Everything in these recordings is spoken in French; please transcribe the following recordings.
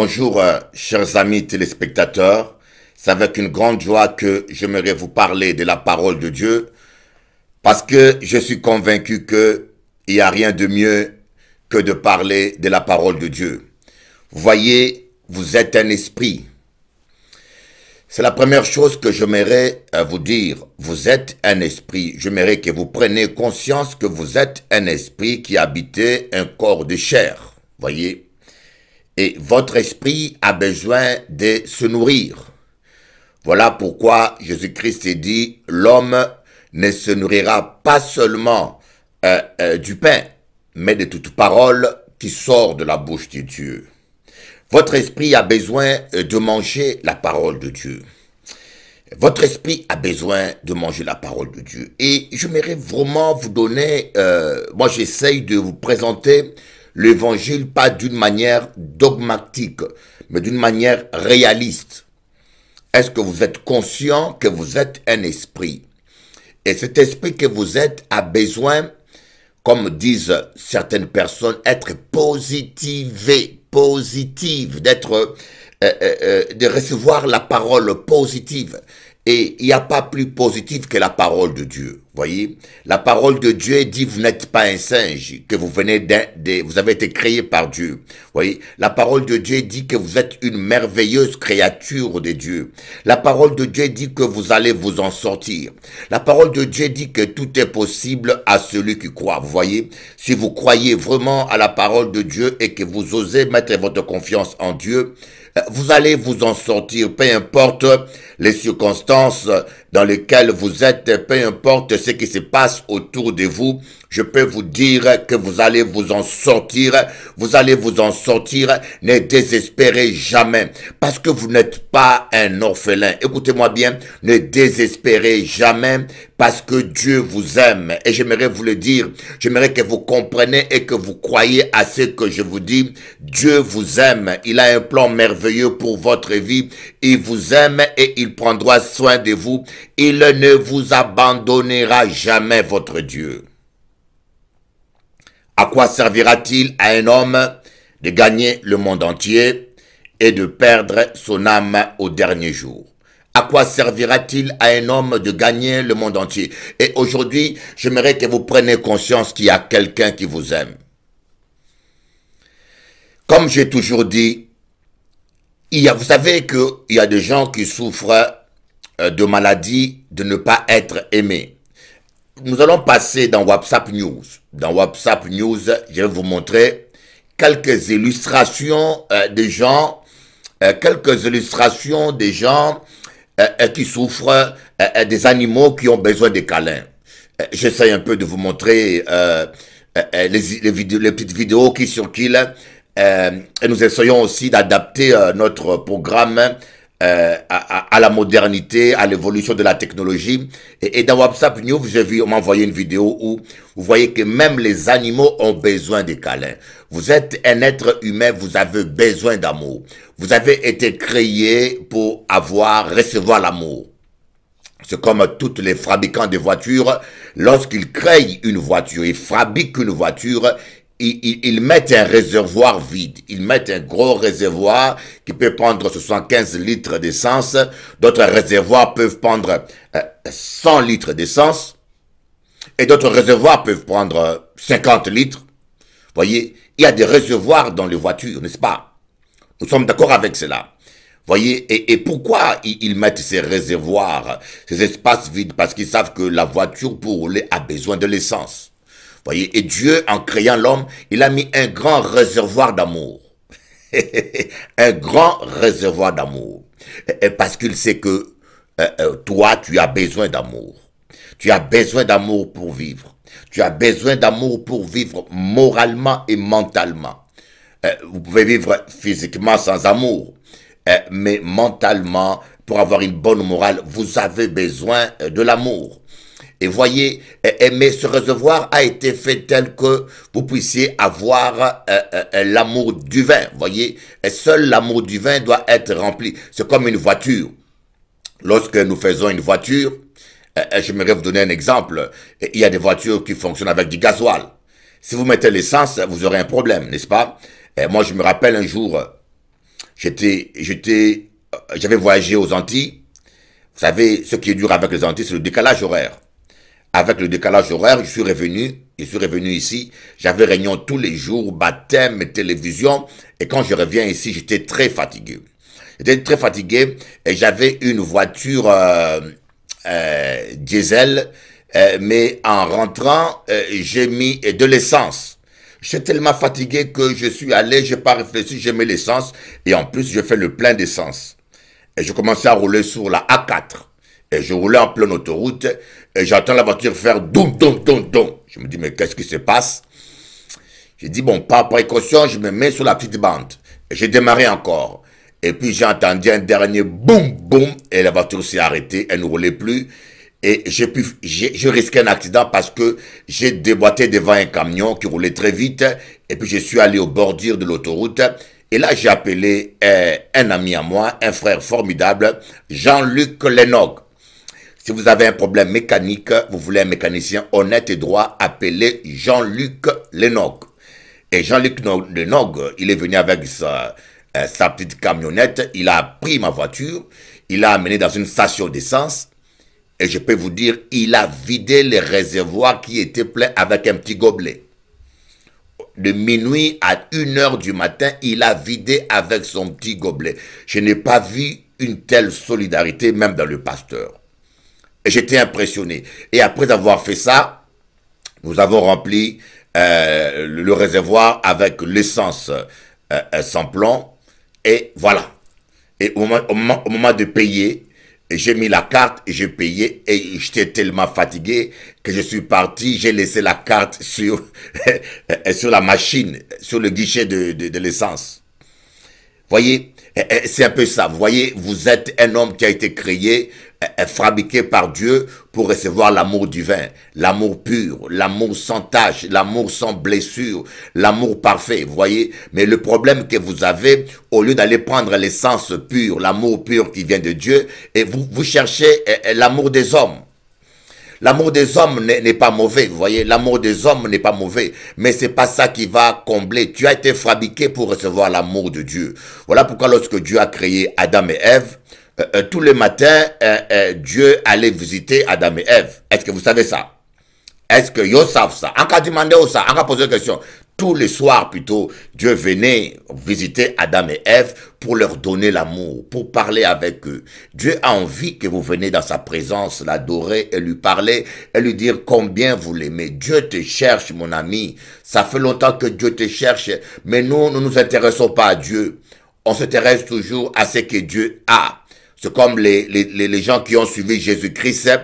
Bonjour, euh, chers amis téléspectateurs. C'est avec une grande joie que j'aimerais vous parler de la parole de Dieu parce que je suis convaincu qu'il n'y a rien de mieux que de parler de la parole de Dieu. Vous voyez, vous êtes un esprit. C'est la première chose que j'aimerais euh, vous dire. Vous êtes un esprit. J'aimerais que vous preniez conscience que vous êtes un esprit qui habitait un corps de chair. Voyez et votre esprit a besoin de se nourrir. Voilà pourquoi Jésus-Christ dit, l'homme ne se nourrira pas seulement euh, euh, du pain, mais de toute parole qui sort de la bouche de Dieu. Votre esprit a besoin euh, de manger la parole de Dieu. Votre esprit a besoin de manger la parole de Dieu. Et j'aimerais vraiment vous donner, moi j'essaye de vous présenter l'évangile pas d'une manière dogmatique, mais d'une manière réaliste. Est-ce que vous êtes conscient que vous êtes un esprit Et cet esprit que vous êtes a besoin, comme disent certaines personnes, être positivé, positive, d'être, euh, euh, euh, de recevoir la parole positive. Et il n'y a pas plus positif que la parole de Dieu. Voyez, la parole de Dieu dit vous n'êtes pas un singe, que vous venez d'un, vous avez été créé par Dieu. Voyez, la parole de Dieu dit que vous êtes une merveilleuse créature de Dieu. La parole de Dieu dit que vous allez vous en sortir. La parole de Dieu dit que tout est possible à celui qui croit. Vous voyez, si vous croyez vraiment à la parole de Dieu et que vous osez mettre votre confiance en Dieu, vous allez vous en sortir, peu importe les circonstances, dans lequel vous êtes, peu importe ce qui se passe autour de vous, je peux vous dire que vous allez vous en sortir, vous allez vous en sortir, ne désespérez jamais, parce que vous n'êtes pas un orphelin. Écoutez-moi bien, ne désespérez jamais, parce que Dieu vous aime. Et j'aimerais vous le dire, j'aimerais que vous compreniez et que vous croyez à ce que je vous dis. Dieu vous aime, il a un plan merveilleux pour votre vie, il vous aime et il prendra soin de vous il ne vous abandonnera jamais votre Dieu. À quoi servira-t-il à un homme de gagner le monde entier et de perdre son âme au dernier jour à quoi servira-t-il à un homme de gagner le monde entier Et aujourd'hui, j'aimerais que vous preniez conscience qu'il y a quelqu'un qui vous aime. Comme j'ai toujours dit, il vous savez qu'il y a des gens qui souffrent euh, de maladie de ne pas être aimé. Nous allons passer dans WhatsApp News. Dans WhatsApp News, je vais vous montrer quelques illustrations euh, des gens, euh, quelques illustrations des gens qui souffrent des animaux qui ont besoin de câlins. J'essaie un peu de vous montrer les, vidéos, les, petites vidéos qui circulent. et nous essayons aussi d'adapter notre programme euh, à, la modernité, à l'évolution de la technologie. Et, et dans WhatsApp News, j'ai vu, on m'a envoyé une vidéo où vous voyez que même les animaux ont besoin des câlins. Vous êtes un être humain, vous avez besoin d'amour. Vous avez été créé pour avoir, recevoir l'amour. C'est comme tous les fabricants de voitures. Lorsqu'ils créent une voiture, ils fabriquent une voiture, ils, mettent un réservoir vide. Ils mettent un gros réservoir qui peut prendre 75 litres d'essence. D'autres réservoirs peuvent prendre 100 euh, litres d'essence. Et d'autres réservoirs peuvent prendre 50 euh, litres. Voyez, il y a des réservoirs dans les voitures, n'est-ce pas Nous sommes d'accord avec cela. Voyez, et, pourquoi ils mettent ces réservoirs, ces espaces vides Parce qu'ils savent que la voiture pour rouler a besoin de l'essence et Dieu, en créant l'homme, il a mis un grand réservoir d'amour. un grand réservoir d'amour. Parce qu'il sait que euh, euh, toi, tu as besoin d'amour. Tu as besoin d'amour pour vivre. Tu as besoin d'amour pour vivre moralement et mentalement. Euh, vous pouvez vivre physiquement sans amour, mais mentalement, pour avoir une bonne morale, vous avez besoin de l'amour. Et voyez, mais euh, ce recevoir a été fait tel que vous puissiez avoir euh, euh, l'amour du vin. Voyez, seul l'amour du vin doit être rempli. C'est comme une voiture. Lorsque nous faisons une voiture, j'aimerais vous donner un exemple. Il y a des voitures qui fonctionnent avec du gasoil. Si vous mettez l'essence, vous aurez un problème, n'est-ce pas Moi, je me rappelle un jour, j'étais, j'étais, j'avais voyagé aux Antilles. Vous savez, ce qui est dur avec les Antilles, c'est le décalage horaire avec le décalage horaire, je suis revenu, je suis revenu ici, j'avais réunion tous les jours, baptême, télévision, et quand je reviens ici, j'étais très fatigué. J'étais très fatigué et j'avais une voiture euh, euh, diesel, euh, mais en rentrant, j'ai mis de l'essence. J'étais tellement fatigué que je suis allé, j'ai pas réfléchi, j'ai mis l'essence et en plus, je fais le plein d'essence. Et je commençais à rouler sur la A4 et je roulais en pleine autoroute et j'entends la voiture faire don, don, Je me dis, mais qu'est-ce qui se passe J'ai dit, bon, par précaution, je me mets sur la petite bande. J'ai démarré encore. Et puis j'ai entendu un dernier boum, boum, et la voiture s'est arrêtée, elle ne roulait plus. Et j'ai pu, je risquais un accident parce que j'ai déboîté devant un camion qui roulait très vite. Et puis je suis allé au bordure de l'autoroute. Et là, j'ai appelé euh, un ami à moi, un frère formidable, Jean-Luc Lenog. Si vous avez un problème mécanique, vous voulez un mécanicien honnête et droit, appelez Jean-Luc Lenog. Et Jean-Luc Lenog, il est venu avec euh, sa, petite camionnette, il a pris ma voiture, il l'a amené dans une station d'essence, et je peux vous dire, il a vidé les réservoirs qui étaient pleins avec un petit gobelet. De minuit à une heure du matin, il a vidé avec son petit gobelet. Je n'ai pas vu une telle solidarité même dans le pasteur. J'étais impressionné. Et après avoir fait ça, nous avons rempli euh, le réservoir avec l'essence euh, euh, sans plomb. Et voilà. Et au moment, de payer, j'ai mis la carte, j'ai payé et j'étais tellement fatigué que je suis parti, j'ai laissé la carte sur, sur la machine, sur le guichet de, de, l'essence. Voyez, eh, eh, c'est un peu ça. Vous voyez, vous êtes un homme qui a été créé fabriqué par Dieu pour recevoir l'amour divin, l'amour pur, l'amour sans tache, l'amour sans blessure, l'amour parfait, vous voyez. Mais le problème que vous avez, au lieu d'aller prendre l'essence pure, l'amour pur qui vient de Dieu, et vous, vous cherchez eh, eh, l'amour des hommes. L'amour des hommes n'est pas mauvais, vous voyez, l'amour des hommes n'est pas mauvais, mais c'est pas ça qui va combler. Tu as été fabriqué pour recevoir l'amour de Dieu. Voilà pourquoi lorsque Dieu a créé Adam et Ève, euh, euh, tous les matins, euh, Dieu allait visiter Adam et Ève. Est-ce que vous savez ça? Est-ce que yo savent ça? Encore demandé ça, encore poser la question. Tous les soirs plutôt, Dieu venait visiter Adam et Ève pour leur donner l'amour, pour parler avec eux. Dieu a envie que vous venez dans sa présence, l'adorer et lui parler et lui dire combien vous l'aimez. Dieu te cherche, mon ami. Ça fait longtemps que Dieu te cherche, mais nous, nous ne nous intéressons pas à Dieu. On s'intéresse toujours à ce que Dieu a. C'est comme les, les, les, gens qui ont suivi Jésus-Christ. Hein.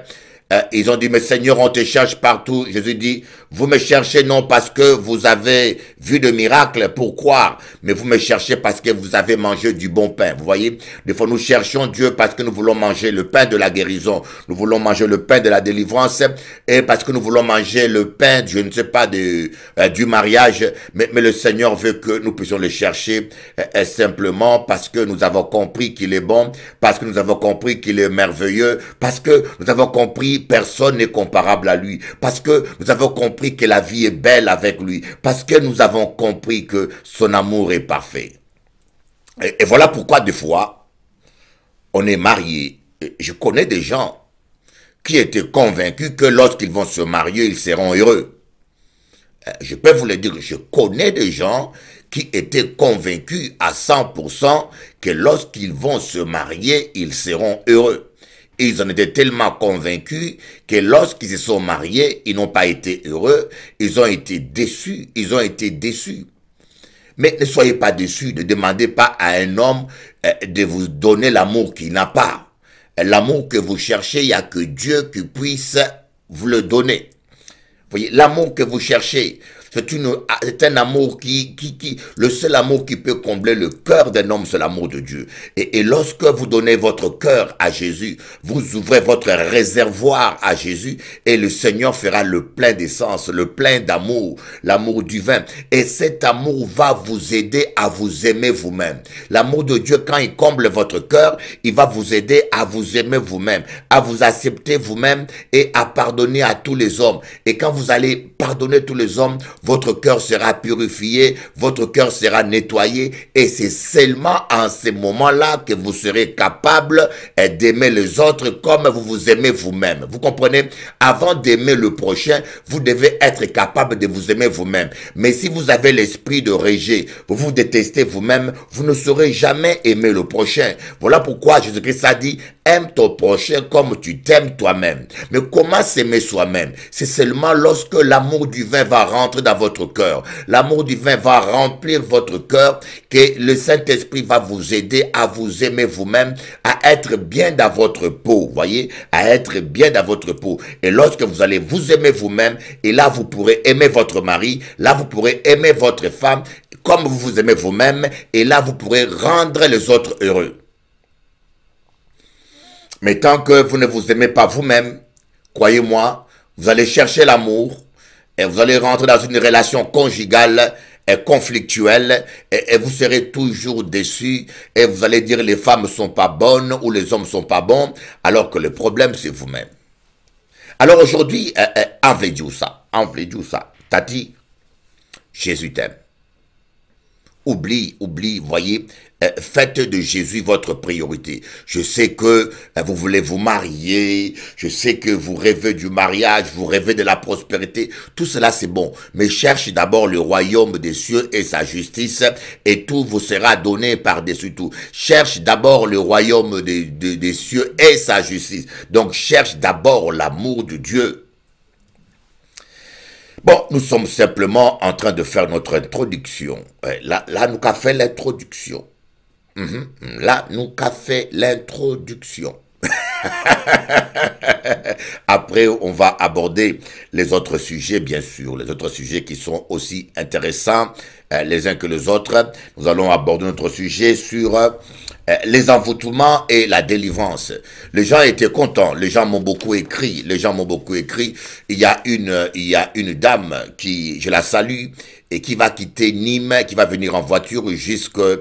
Euh, ils ont dit, mais Seigneur, on te cherche partout. Jésus dit, vous me cherchez non parce que vous avez vu de miracles pour croire, mais vous me cherchez parce que vous avez mangé du bon pain. Vous voyez, des fois nous cherchons Dieu parce que nous voulons manger le pain de la guérison, nous voulons manger le pain de la délivrance et parce que nous voulons manger le pain, je ne sais pas, de, euh, du mariage, mais, le Seigneur veut que nous puissions le chercher euh, euh, simplement parce que nous avons compris qu'il est bon, parce que nous avons compris qu'il est merveilleux, parce que nous avons compris personne n'est comparable à lui, parce que nous avons compris que la vie est belle avec lui, parce que nous avons compris que son amour est parfait. Et, et voilà pourquoi des fois, on est marié. Je connais des gens qui étaient convaincus que lorsqu'ils vont se marier, ils seront heureux. Euh, je peux vous le dire, je connais des gens qui étaient convaincus à 100% que lorsqu'ils vont se marier, ils seront heureux ils en étaient tellement convaincus que lorsqu'ils se sont mariés, ils n'ont pas été heureux, ils ont été déçus, ils ont été déçus. Mais ne soyez pas déçus, ne demandez pas à un homme euh, de vous donner l'amour qu'il n'a pas. L'amour que vous cherchez, il n'y a que Dieu qui puisse vous le donner. Voyez, l'amour que vous cherchez, ah, c'est un amour qui, qui, qui, le seul amour qui peut combler le cœur d'un homme, c'est l'amour de Dieu. Et, et, lorsque vous donnez votre cœur à Jésus, vous ouvrez votre réservoir à Jésus et le Seigneur fera le plein d'essence, le plein d'amour, l'amour divin. Et cet amour va vous aider à vous aimer vous-même. L'amour de Dieu, quand il comble votre cœur, il va vous aider à vous aimer vous-même, à vous accepter vous-même et à pardonner à tous les hommes. Et quand vous allez pardonner tous les hommes, votre cœur sera purifié, votre cœur sera nettoyé, et c'est seulement en ces moments-là que vous serez capable eh, d'aimer les autres comme vous vous aimez vous-même. Vous comprenez Avant d'aimer le prochain, vous devez être capable de vous aimer vous-même. Mais si vous avez l'esprit de réger, vous vous détestez vous-même, vous ne saurez jamais aimer le prochain. Voilà pourquoi Jésus-Christ a dit, Aime ton prochain comme tu t'aimes toi-même. Mais comment s'aimer soi-même C'est seulement lorsque l'amour du vin va rentrer dans votre cœur. L'amour du vin va remplir votre cœur que le Saint-Esprit va vous aider à vous aimer vous-même, à être bien dans votre peau, voyez À être bien dans votre peau. Et lorsque vous allez vous aimer vous-même, et là vous pourrez aimer votre mari, là vous pourrez aimer votre femme, comme vous vous aimez vous-même, et là vous pourrez rendre les autres heureux. Mais tant que vous ne vous aimez pas vous-même, croyez-moi, vous allez chercher l'amour et vous allez rentrer dans une relation conjugale et conflictuelle et, vous serez toujours déçu et vous allez dire les femmes sont pas bonnes ou les hommes sont pas bons alors que le problème c'est vous-même. Alors aujourd'hui, eh, eh, en ça vous ça, vous ça. Tati, Jésus t'aime. Oublie, oublie, voyez, euh, faites de Jésus votre priorité. Je sais que euh, vous voulez vous marier, je sais que vous rêvez du mariage, vous rêvez de la prospérité, tout cela c'est bon, mais cherche d'abord le royaume des cieux et sa justice et tout vous sera donné par-dessus tout. Cherche d'abord le royaume des, cieux et sa justice. Donc cherche d'abord l'amour de Dieu Bon, nous sommes simplement en train de faire notre introduction. Là, là nous avons fait l'introduction. Mhm. là, nous qu'a fait l'introduction. Après, on va aborder les autres sujets, bien sûr, les autres sujets qui sont aussi intéressants euh, les uns que les autres. Nous allons aborder notre sujet sur euh, les envoûtements et la délivrance. Les gens étaient contents, les gens m'ont beaucoup écrit, les gens m'ont beaucoup écrit. Il y a une, il y a une dame qui, je la salue, et qui va quitter Nîmes, qui va venir en voiture jusqu'à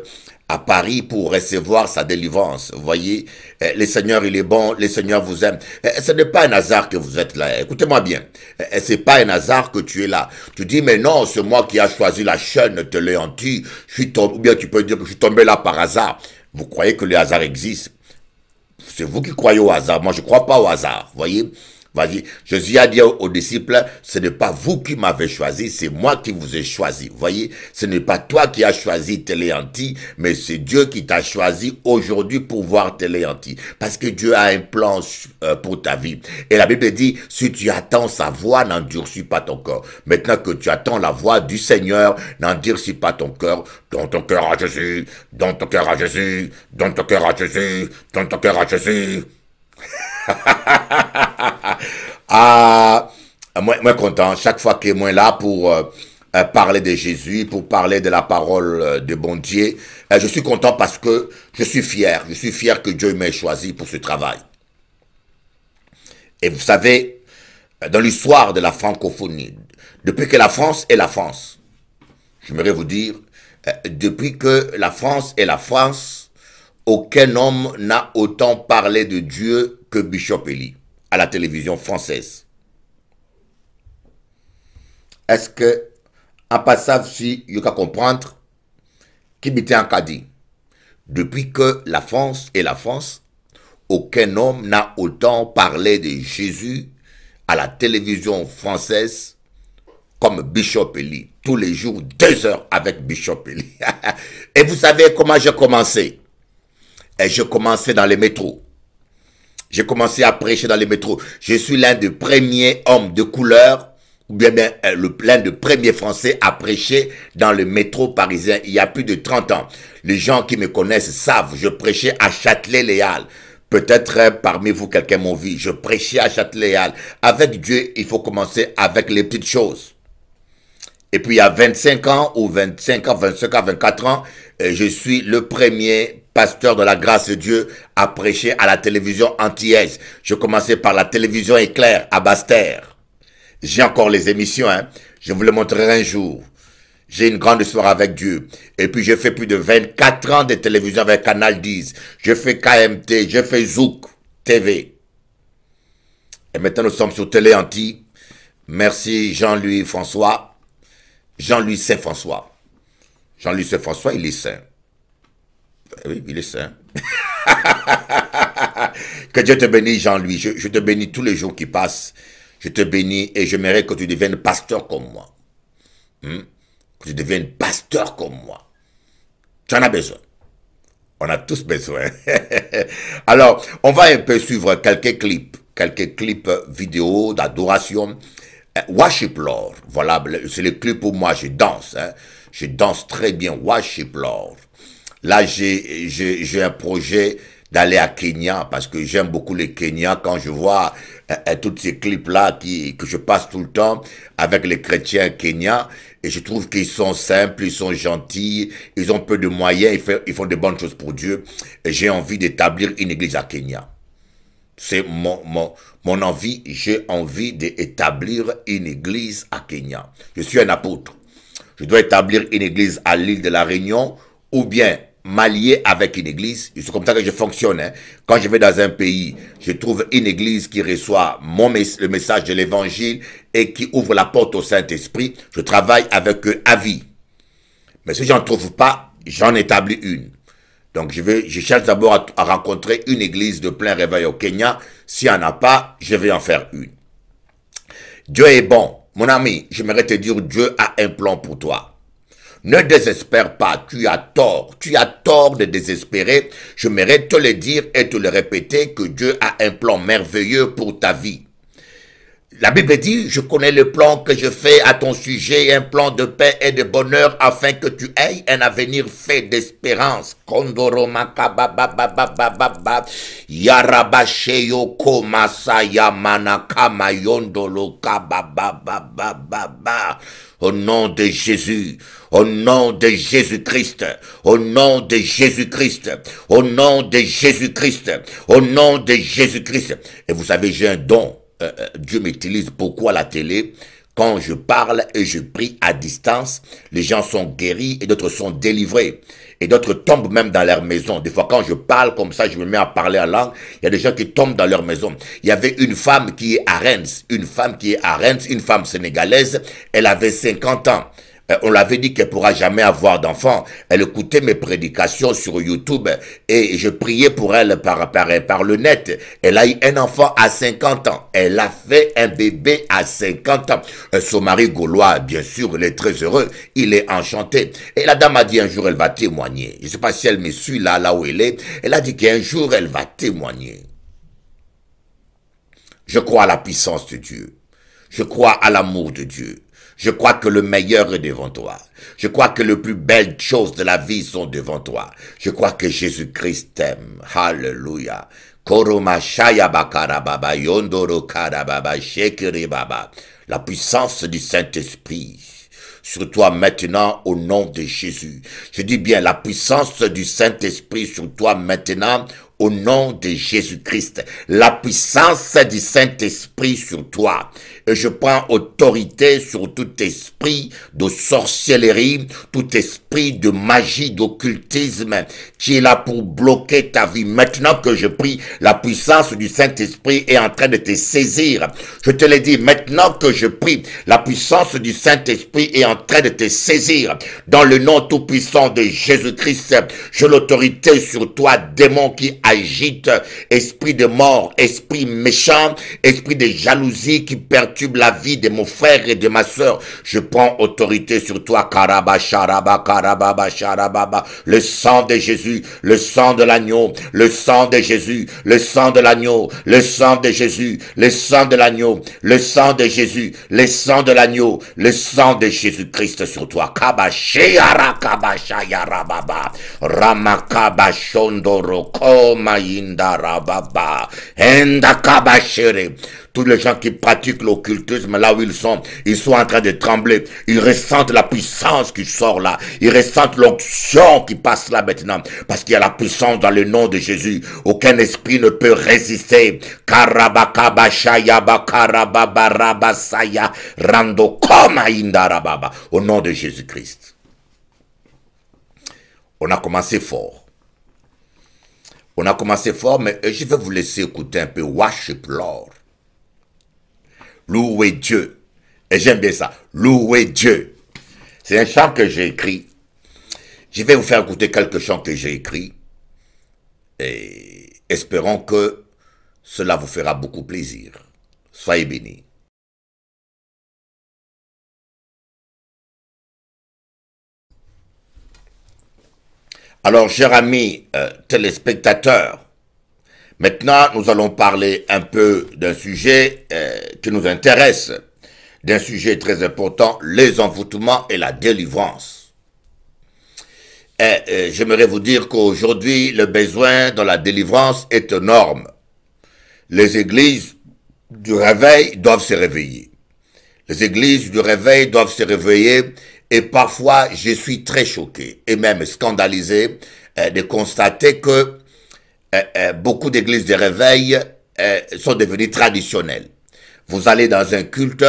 à Paris pour recevoir sa délivrance. Vous voyez, euh, le Seigneur, il est bon, le Seigneur vous aime. Euh, ce n'est pas un hasard que vous êtes là. Écoutez-moi bien. Euh, c'est pas un hasard que tu es là. Tu dis, mais non, c'est moi qui a choisi la chaîne te Je suis tombé, ou bien tu peux dire que je suis tombé là par hasard. Vous croyez que le hasard existe? C'est vous qui croyez au hasard. Moi, je crois pas au hasard. Vous voyez? Vas-y, Jésus a dit aux disciples, ce n'est pas vous qui m'avez choisi, c'est moi qui vous ai choisi. Voyez, ce n'est pas toi qui as choisi Téléanti, mais c'est Dieu qui t'a choisi aujourd'hui pour voir Téléanti. Parce que Dieu a un plan euh, pour ta vie. Et la Bible dit, si tu attends sa voix, n'endurcis pas ton corps. Maintenant que tu attends la voix du Seigneur, n'endurcis pas ton cœur. Dans ton cœur à Jésus, dans ton cœur à Jésus, dans ton cœur à Jésus, dans ton cœur à Jésus. Ah, ah, moi, moi, content. Chaque fois que moi là pour euh, euh, parler de Jésus, pour parler de la parole euh, de bon Dieu, je suis content parce que je suis fier. Je suis fier que Dieu m'ait choisi pour ce travail. Et vous savez, dans l'histoire de la francophonie, depuis que la France est la France, j'aimerais vous dire, depuis que la France est la France, aucun homme n'a autant parlé de Dieu que Bishop à la télévision française. Est-ce que, en passant, si vous pouvez comprendre, qui m'était en dit, depuis que la France est la France, aucun homme n'a autant parlé de Jésus à la télévision française comme Bishop Eli. Tous les jours, deux heures avec Bishop Et vous savez comment j'ai commencé et je commençais dans les métros. J'ai commencé à prêcher dans les métros. Je suis l'un des premiers hommes de couleur, ou bien, bien euh, le l'un des premiers Français à prêcher dans le métro parisien il y a plus de 30 ans. Les gens qui me connaissent savent, je prêchais à châtelet Halles. Peut-être hein, parmi vous quelqu'un m'a vu. Je prêchais à châtelet Halles. Avec Dieu, il faut commencer avec les petites choses. Et puis il y a 25 ans, ou 25 ans, 25 ans, 24 ans, euh, je suis le premier pasteur de la grâce de Dieu, a prêché à la télévision antillaise. Je commençais par la télévision éclair à Bastère. J'ai encore les émissions, hein. je vous les montrerai un jour. J'ai une grande histoire avec Dieu. Et puis j'ai fait plus de 24 ans de télévision avec Canal 10. Je fais KMT, je fais Zouk TV. Et maintenant nous sommes sur Télé anti. Merci Jean-Louis François. Jean-Louis Saint-François. Jean-Louis Saint-François, il est saint. Ben oui, il est saint. que Dieu te bénisse, Jean-Louis. Je, te bénis tous les jours qui passent. Je te bénis et j'aimerais que tu deviennes pasteur comme moi. Hmm? Que tu deviennes pasteur comme moi. Tu en as besoin. On a tous besoin. Alors, on va un peu suivre quelques clips, quelques clips euh, vidéo d'adoration. Euh, Worship Lord, voilà, c'est le clip où moi je danse. Hein. Je danse très bien Worship Lord. Là, j'ai un projet d'aller à Kenya parce que j'aime beaucoup les Kenyans quand je vois euh, euh, tous ces clips là que je passe tout le temps avec les chrétiens kenyans et je trouve qu'ils sont simples, ils sont gentils, ils ont peu de moyens, ils, font, ils font de bonnes choses pour Dieu et j'ai envie d'établir une église à Kenya. C'est mon, mon, mon envie, j'ai envie d'établir une église à Kenya. Je suis un apôtre. Je dois établir une église à l'île de la Réunion ou bien m'allier avec une église. C'est comme ça que je fonctionne. Hein. Quand je vais dans un pays, je trouve une église qui reçoit mon le message de l'évangile et qui ouvre la porte au Saint-Esprit. Je travaille avec eux à vie. Mais si j'en trouve pas, j'en établis une. Donc je vais, je cherche d'abord à, à, rencontrer une église de plein réveil au Kenya. S'il n'y en a pas, je vais en faire une. Dieu est bon. Mon ami, j'aimerais te dire, Dieu a un plan pour toi. Ne désespère pas, tu as tort, tu as tort de désespérer. J'aimerais te le dire et te le répéter que Dieu a un plan merveilleux pour ta vie. La Bible dit, je connais le plan que je fais à ton sujet, un plan de paix et de bonheur afin que tu aies un avenir fait d'espérance. Au nom de Jésus, au nom de Jésus-Christ, au nom de Jésus-Christ, au nom de Jésus-Christ, au nom de Jésus-Christ. Et vous savez, j'ai un don euh, euh, Dieu m'utilise beaucoup à la télé. Quand je parle et je prie à distance, les gens sont guéris et d'autres sont délivrés. Et d'autres tombent même dans leur maison. Des fois, quand je parle comme ça, je me mets à parler en langue, il y a des gens qui tombent dans leur maison. Il y avait une femme qui est à Rennes, une femme qui est à Rennes, une femme sénégalaise, elle avait 50 ans. Euh, on l'avait dit qu'elle pourra jamais avoir d'enfant. Elle écoutait mes prédications sur YouTube et je priais pour elle par, par, par le net. Elle a eu un enfant à 50 ans. Elle a fait un bébé à 50 ans. Son mari gaulois, bien sûr, il est très heureux. Il est enchanté. Et la dame a dit un jour, elle va témoigner. Je sais pas si elle me suit là, là où elle est. Elle a dit qu'un jour, elle va témoigner. Je crois à la puissance de Dieu. Je crois à l'amour de Dieu. Je crois que le meilleur est devant toi. Je crois que les plus belles choses de la vie sont devant toi. Je crois que Jésus-Christ t'aime. Hallelujah. La puissance du Saint-Esprit sur toi maintenant au nom de Jésus. Je dis bien la puissance du Saint-Esprit sur toi maintenant au nom de Jésus-Christ. La puissance du Saint-Esprit sur toi et je prends autorité sur tout esprit de sorcellerie, tout esprit de magie, d'occultisme qui est là pour bloquer ta vie. Maintenant que je prie, la puissance du Saint-Esprit est en train de te saisir. Je te l'ai dit, maintenant que je prie, la puissance du Saint-Esprit est en train de te saisir. Dans le nom tout-puissant de Jésus-Christ, j'ai l'autorité sur toi, démon qui agite, esprit de mort, esprit méchant, esprit de jalousie qui perd la vie de mon frère et de ma soeur, je prends autorité sur toi, Karaba, Sharaba, le sang de Jésus, le sang de l'agneau, le sang de Jésus, le sang de l'agneau, le sang de Jésus, le sang de l'agneau, le sang de Jésus, le sang de l'agneau, le sang de Jésus-Christ sur toi, tous les gens qui pratiquent l'occultisme, là où ils sont, ils sont en train de trembler. Ils ressentent la puissance qui sort là. Ils ressentent l'onction qui passe là maintenant. Parce qu'il y a la puissance dans le nom de Jésus. Aucun esprit ne peut résister. Rando Au nom de Jésus-Christ. On a commencé fort. On a commencé fort, mais je vais vous laisser écouter un peu Wash Lord. Louer Dieu. Et j'aime bien ça. Louer Dieu. C'est un chant que j'ai écrit. Je vais vous faire écouter quelques chants que j'ai écrits. Et espérons que cela vous fera beaucoup plaisir. Soyez bénis. Alors, cher ami euh, téléspectateur, Maintenant, nous allons parler un peu d'un sujet euh, qui nous intéresse, d'un sujet très important, les envoûtements et la délivrance. Et, eh, euh, j'aimerais vous dire qu'aujourd'hui, le besoin de la délivrance est énorme. Les églises du réveil doivent se réveiller. Les églises du réveil doivent se réveiller et parfois je suis très choqué et même scandalisé euh, de constater que euh, euh, beaucoup d'églises de réveil euh, sont devenues traditionnelles. Vous allez dans un culte,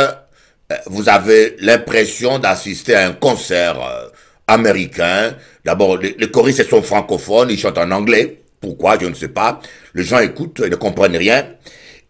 vous avez l'impression d'assister à un concert américain. D'abord, les, choristes sont francophones, ils chantent en anglais. Pourquoi, je ne sais pas. Les gens écoutent, ils ne comprennent rien.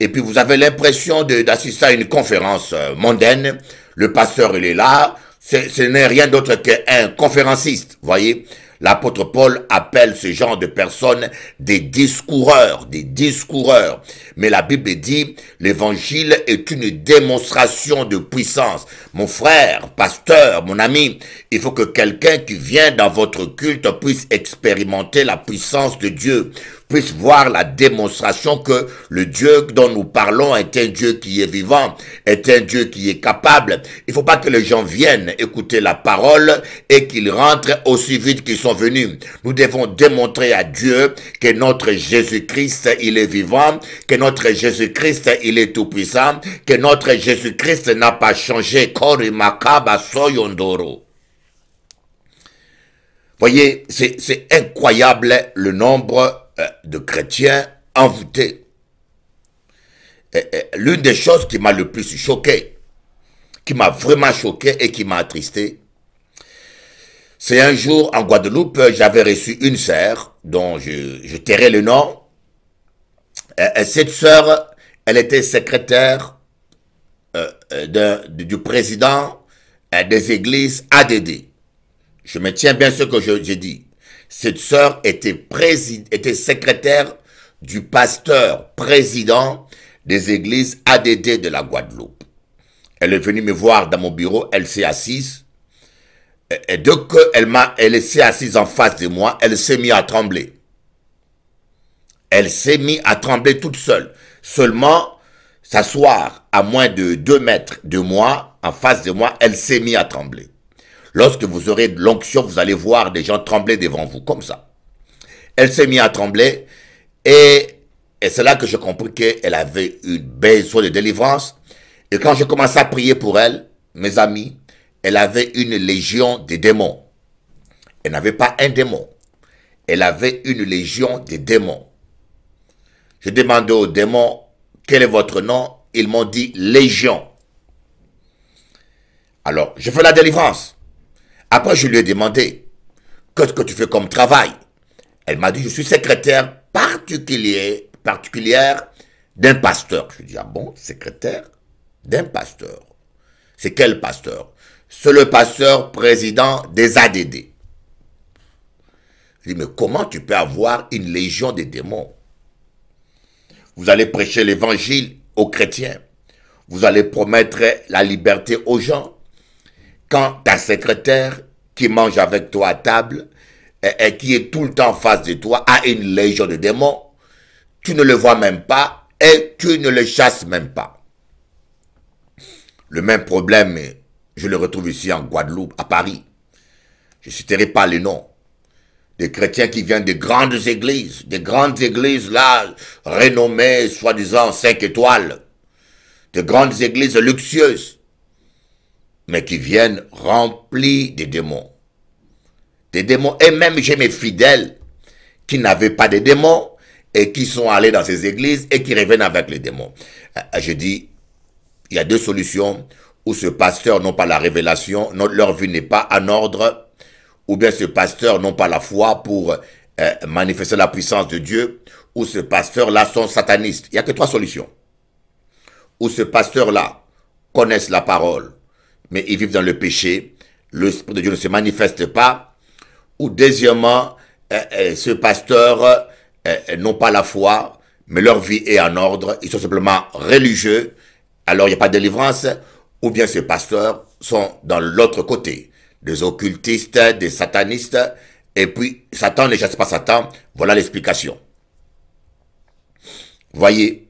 Et puis vous avez l'impression d'assister à une conférence mondaine. Le pasteur, il est là. Ce n'est rien d'autre qu'un conférenciste, voyez. L'apôtre Paul appelle ce genre de personnes des discoureurs, des discoureurs. Mais la Bible dit, l'évangile est une démonstration de puissance. Mon frère, pasteur, mon ami, il faut que quelqu'un qui vient dans votre culte puisse expérimenter la puissance de Dieu puissent voir la démonstration que le Dieu dont nous parlons est un Dieu qui est vivant, est un Dieu qui est capable. Il faut pas que les gens viennent écouter la parole et qu'ils rentrent aussi vite qu'ils sont venus. Nous devons démontrer à Dieu que notre Jésus-Christ, il est vivant, que notre Jésus-Christ, il est tout-puissant, que notre Jésus-Christ n'a pas changé. Vous Voyez, c'est incroyable le nombre euh, de chrétiens envoûtés. L'une des choses qui m'a le plus choqué, qui m'a vraiment choqué et qui m'a attristé, c'est un jour en Guadeloupe, j'avais reçu une sœur dont je, je tairai le nom. cette sœur, elle était secrétaire euh, euh, du président des églises ADD. Je me tiens bien ce que j'ai dit. Cette sœur était, était secrétaire du pasteur président des églises ADD de la Guadeloupe. Elle est venue me voir dans mon bureau, elle s'est assise. Et dès qu'elle elle s'est assise en face de moi, elle s'est mise à trembler. Elle s'est mise à trembler toute seule. Seulement, s'asseoir à moins de deux mètres de moi, en face de moi, elle s'est mise à trembler. Lorsque vous aurez de l'onction, vous allez voir des gens trembler devant vous, comme ça. Elle s'est mise à trembler et, c'est là que j'ai compris qu'elle avait une besoin de délivrance. Et quand je commençais à prier pour elle, mes amis, elle avait une légion de démons. Elle n'avait pas un démon. Elle avait une légion de démons. Je demandais aux démons, quel est votre nom Ils m'ont dit légion. Alors, je fais la délivrance. Après, je lui ai demandé, qu'est-ce que tu fais comme travail Elle m'a dit, je suis secrétaire particulière d'un pasteur. Je lui ai dit, ah bon, secrétaire d'un pasteur. C'est quel pasteur C'est le pasteur président des ADD. Je lui ai dit, mais comment tu peux avoir une légion des démons Vous allez prêcher l'évangile aux chrétiens. Vous allez promettre la liberté aux gens quand ta secrétaire qui mange avec toi à table et, qui est tout le temps face de toi a une légion de démons, tu ne le vois même pas et tu ne le chasses même pas. Le même problème, je le retrouve ici en Guadeloupe, à Paris. Je ne citerai pas les noms. Des chrétiens qui viennent de grandes églises, des grandes églises là, renommées, soi-disant cinq étoiles, de grandes églises luxueuses, mais qui viennent remplis des démons. Des démons. Et même j'ai mes fidèles qui n'avaient pas de démons et qui sont allés dans ces églises et qui reviennent avec les démons. Euh, je dis, il y a deux solutions où ce pasteur n'ont pas la révélation, leur vie n'est pas en ordre, ou bien ce pasteur n'ont pas la foi pour euh, manifester la puissance de Dieu, ou ce pasteur-là sont satanistes. Il n'y a que trois solutions. Ou ce pasteur-là connaissent la parole, mais ils vivent dans le péché, l'Esprit de Dieu ne se manifeste pas, ou deuxièmement, euh, euh, ce pasteur euh, n'ont pas la foi, mais leur vie est en ordre, ils sont simplement religieux, alors il n'y a pas de délivrance, ou bien ces pasteurs sont dans l'autre côté, des occultistes, des satanistes, et puis Satan ne chasse pas Satan, voilà l'explication. Voyez,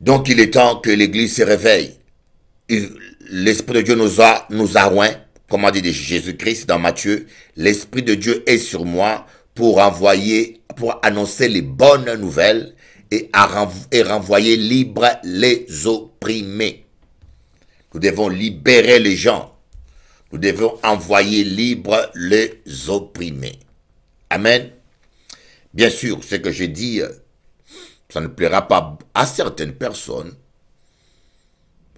donc il est temps que l'Église se réveille l'Esprit de Dieu nous a, nous a dit Jésus-Christ dans Matthieu, l'Esprit de Dieu est sur moi pour envoyer, pour annoncer les bonnes nouvelles et, renvoyer libres les opprimés. Nous devons libérer les gens. Nous devons envoyer libres les opprimés. Amen. Bien sûr, ce que j'ai dit, euh, ça ne plaira pas à certaines personnes,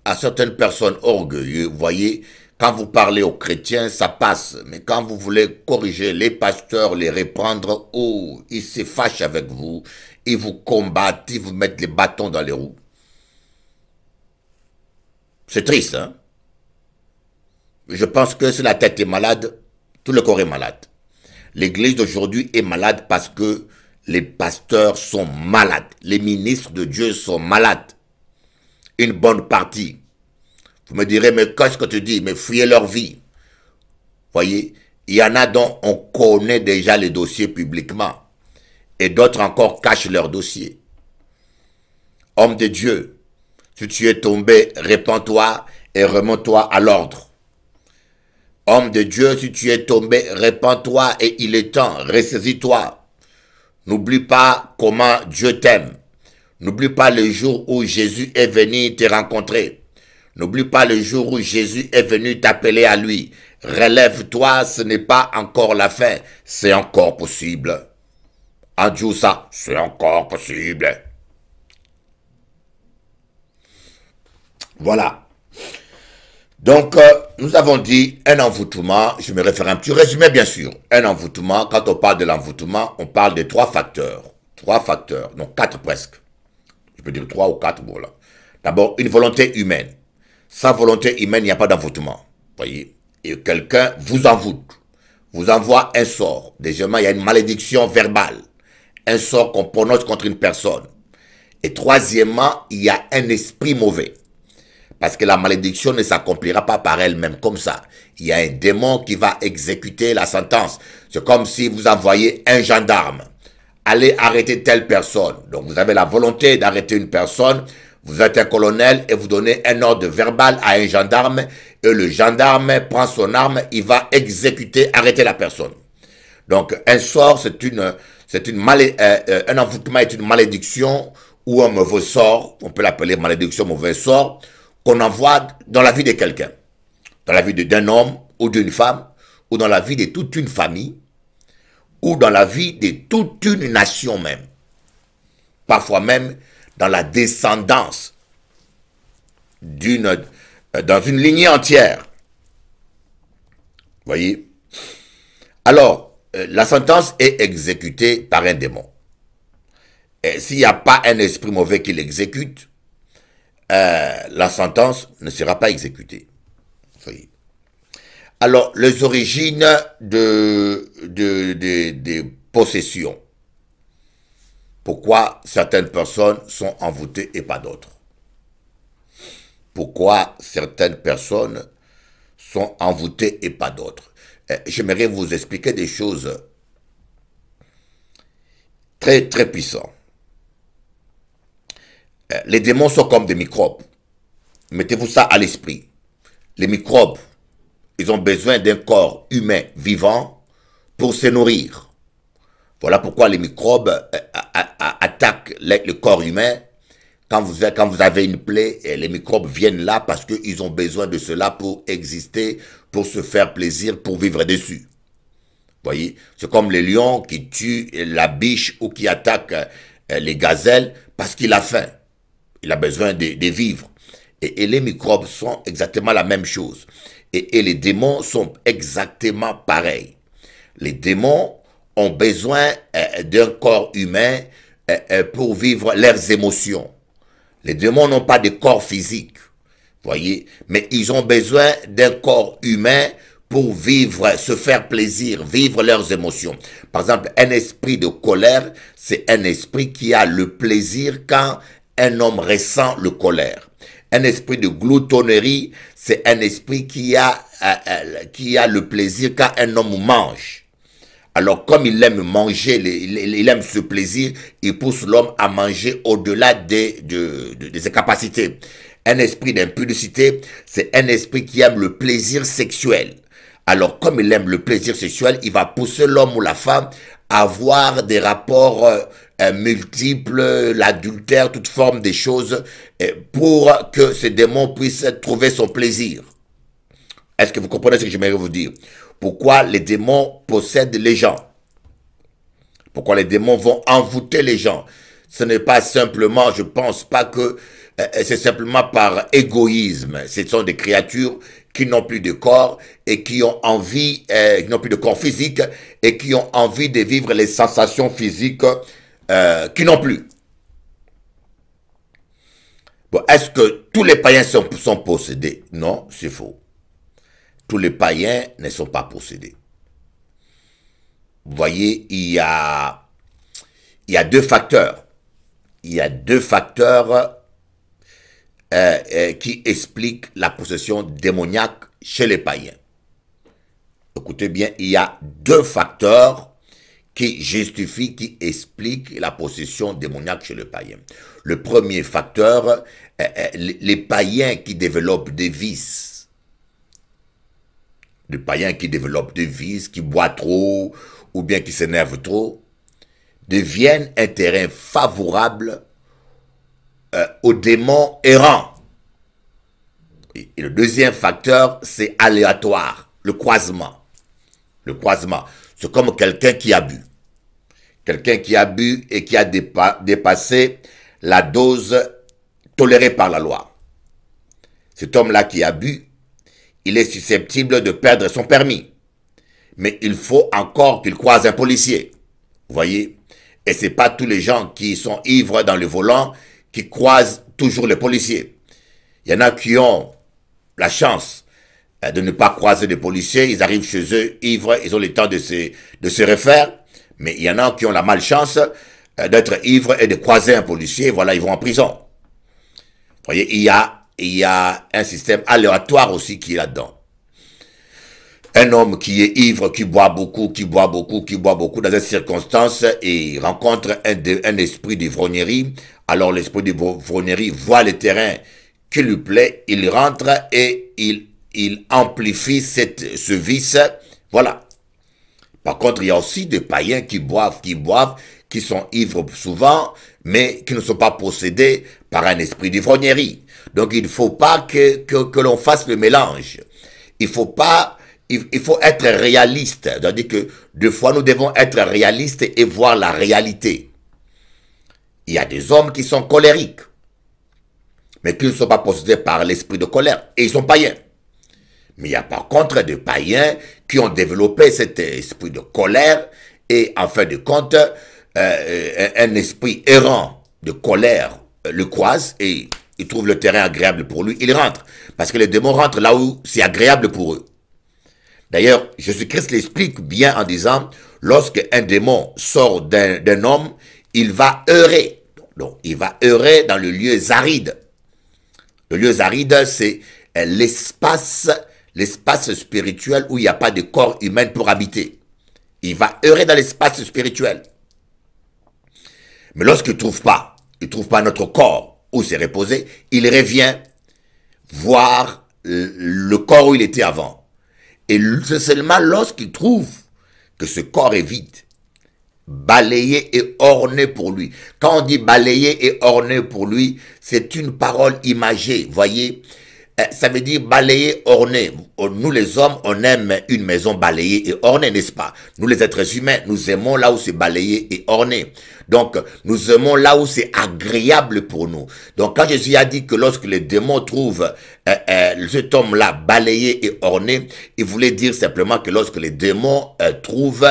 à certaines personnes orgueilleuses, vous voyez, quand vous parlez aux chrétiens, ça passe. Mais quand vous voulez corriger les pasteurs, les reprendre, oh, ils se fâchent avec vous. Ils vous combattent, ils vous mettent les bâtons dans les roues. C'est triste, hein Je pense que si la tête est malade, tout le corps est malade. L'église d'aujourd'hui est malade parce que les pasteurs sont malades. Les ministres de Dieu sont malades une bonne partie. Vous me direz, mais qu'est-ce que tu dis Mais fouillez leur vie. Voyez, il y en a dont on connaît déjà les dossiers publiquement. Et d'autres encore cachent leurs dossiers. Homme de Dieu, si tu es tombé, répands-toi et remonte-toi à l'ordre. Homme de Dieu, si tu es tombé, répands-toi et il est temps, ressaisis-toi. N'oublie pas comment Dieu t'aime. N'oublie pas le jour où Jésus est venu te rencontrer. N'oublie pas le jour où Jésus est venu t'appeler à lui. Relève-toi, ce n'est pas encore la fin, c'est encore possible. ça, c'est encore possible. Voilà. Donc, euh, nous avons dit un envoûtement, je me réfère à un petit résumé bien sûr. Un envoûtement, quand on parle de l'envoûtement, on parle de trois facteurs. Trois facteurs, donc quatre presque peux dire trois ou quatre mots là. D'abord, une volonté humaine. Sans volonté humaine, il n'y a pas d'envoûtement. voyez Et quelqu'un vous envoûte, vous envoie un sort. Deuxièmement, il y a une malédiction verbale. Un sort qu'on prononce contre une personne. Et troisièmement, il y a un esprit mauvais. Parce que la malédiction ne s'accomplira pas par elle-même comme ça. Il y a un démon qui va exécuter la sentence. C'est comme si vous envoyez un gendarme allez arrêter telle personne. Donc vous avez la volonté d'arrêter une personne, vous êtes un colonel et vous donnez un ordre verbal à un gendarme et le gendarme prend son arme, il va exécuter, arrêter la personne. Donc un sort, c'est une, c'est une euh, euh, un envoûtement est une malédiction ou un mauvais sort, on peut l'appeler malédiction, mauvais sort, qu'on envoie dans la vie de quelqu'un, dans la vie d'un homme ou d'une femme ou dans la vie de toute une famille ou dans la vie de toute une nation même, parfois même dans la descendance d'une euh, dans une lignée entière. Voyez Alors, euh, la sentence est exécutée par un démon. S'il n'y a pas un esprit mauvais qui l'exécute, euh, la sentence ne sera pas exécutée. Alors, les origines de, possessions. Pourquoi certaines personnes sont envoûtées et pas d'autres Pourquoi certaines personnes sont envoûtées et pas d'autres euh, J'aimerais vous expliquer des choses très, très puissantes. Euh, les démons sont comme des microbes. Mettez-vous ça à l'esprit. Les microbes ils ont besoin d'un corps humain vivant pour se nourrir. Voilà pourquoi les microbes euh, attaquent le corps humain. Quand vous, avez une plaie, eh, les microbes viennent là parce qu'ils ont besoin de cela pour exister, pour se faire plaisir, pour vivre dessus. voyez C'est comme les lions qui tuent la biche ou qui attaquent euh, les gazelles parce qu'il a faim. Il a besoin de, vivre. et les microbes sont exactement la même chose et, les démons sont exactement pareils. Les démons ont besoin euh, d'un corps humain euh, euh, pour vivre leurs émotions. Les démons n'ont pas de corps physique, voyez, mais ils ont besoin d'un corps humain pour vivre, se faire plaisir, vivre leurs émotions. Par exemple, un esprit de colère, c'est un esprit qui a le plaisir quand un homme ressent le colère un esprit de gloutonnerie, c'est un esprit qui a, euh, euh, qui a le plaisir quand un homme mange. Alors comme il aime manger, il aime ce plaisir, il pousse l'homme à manger au-delà de, de ses capacités. Un esprit d'impudicité, c'est un esprit qui aime le plaisir sexuel. Alors comme il aime le plaisir sexuel, il va pousser l'homme ou la femme avoir des rapports euh, euh, multiples, l'adultère, toute forme des choses, euh, pour que ces démons puissent trouver son plaisir. Est-ce que vous comprenez ce que j'aimerais vous dire Pourquoi les démons possèdent les gens Pourquoi les démons vont envoûter les gens Ce n'est pas simplement, je pense pas que c'est simplement par égoïsme. Ce sont des créatures qui n'ont plus de corps et qui ont envie, euh, qui n'ont plus de corps physique et qui ont envie de vivre les sensations physiques euh, qui n'ont plus. Bon, est-ce que tous les païens sont, possédés Non, c'est faux. Tous les païens ne sont pas possédés. Vous voyez, il y a, il y a deux facteurs. Il y a deux facteurs euh, euh, qui explique la possession démoniaque chez les païens. Écoutez bien, il y a deux facteurs qui justifient, qui expliquent la possession démoniaque chez les païens. Le premier facteur, euh, les païens qui développent des vices. Les païens qui développent des vices, qui boivent trop ou bien qui s'énervent trop, deviennent un terrain favorable euh, au démon errant. Et, le deuxième facteur, c'est aléatoire, le croisement. Le croisement, c'est comme quelqu'un qui a bu. Quelqu'un qui a bu et qui a dépassé la dose tolérée par la loi. Cet homme-là qui a bu, il est susceptible de perdre son permis. Mais il faut encore qu'il croise un policier. Vous voyez Et c'est pas tous les gens qui sont ivres dans le volant qui croisent toujours les policiers. Il y en a qui ont la chance euh, de ne pas croiser des policiers, ils arrivent chez eux ivres, ils ont le temps de se, de se refaire, mais il y en a qui ont la malchance euh, d'être ivres et de croiser un policier, voilà, ils vont en prison. Vous voyez, il y a, il a un système aléatoire aussi qui est là-dedans. Un homme qui est ivre, qui boit beaucoup, qui boit beaucoup, qui boit beaucoup dans cette circonstances et il rencontre un, un esprit d'ivrognerie, alors l'esprit de Vronery voit le terrain qui lui plaît, il rentre et il, amplifie cette, ce vice. Voilà. Par contre, il y a aussi des païens qui boivent, qui boivent, qui sont ivres souvent, mais qui ne sont pas possédés par un esprit d'ivrognerie. Donc il ne faut pas que, que, l'on fasse le mélange. Il faut pas, il, faut être réaliste. C'est-à-dire que deux fois nous devons être réalistes et voir la réalité. Il y a des hommes qui sont colériques, mais qui ne sont pas possédés par l'esprit de colère, et ils sont païens. Mais il y a par contre des païens qui ont développé cet esprit de colère et en fin de compte, euh, euh, un esprit errant de colère le croise et il trouve le terrain agréable pour lui, il rentre. Parce que les démons rentrent là où c'est agréable pour eux. D'ailleurs, Jésus-Christ l'explique bien en disant, lorsque un démon sort d'un homme, il va heurer. Donc, il va errer dans le lieu aride. Le lieu aride, c'est l'espace, l'espace spirituel où il n'y a pas de corps humain pour habiter. Il va errer dans l'espace spirituel. Mais lorsqu'il ne trouve pas, il ne trouve pas notre corps où s'est reposé, il revient voir le corps où il était avant. Et c'est seulement lorsqu'il trouve que ce corps est vide, Balayé et orné pour lui. Quand on dit balayé et orné pour lui, c'est une parole imagée, voyez euh, ça veut dire balayé, orné. Euh, nous les hommes, on aime une maison balayée et ornée, n'est-ce pas Nous les êtres humains, nous aimons là où c'est balayé et orné. Donc, nous aimons là où c'est agréable pour nous. Donc, quand Jésus a dit que lorsque les démons trouvent euh, cet homme-là balayé et orné, il voulait dire simplement que lorsque les démons trouvent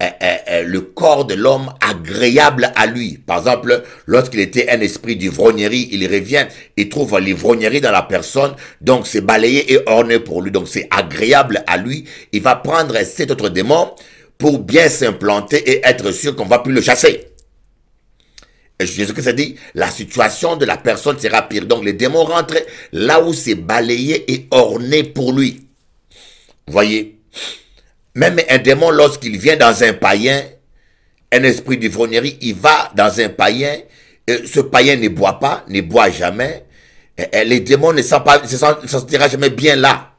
le corps de l'homme agréable à lui. Par exemple, lorsqu'il était un esprit d'ivrognerie, il revient il trouve l'ivrognerie dans la personne, donc c'est balayé et orné pour lui, donc c'est agréable à lui. Il va prendre cet autre démon pour bien s'implanter et être sûr qu'on va plus le chasser. ce que a dit, la situation de la personne sera pire. Donc les démons rentrent là où c'est balayé et orné pour lui. Vous Voyez même un démon, lorsqu'il vient dans un païen, un esprit d'ivronnerie, il va dans un païen, ce païen ne boit pas, ne boit jamais, et les démons ne s'en pas, jamais bien là.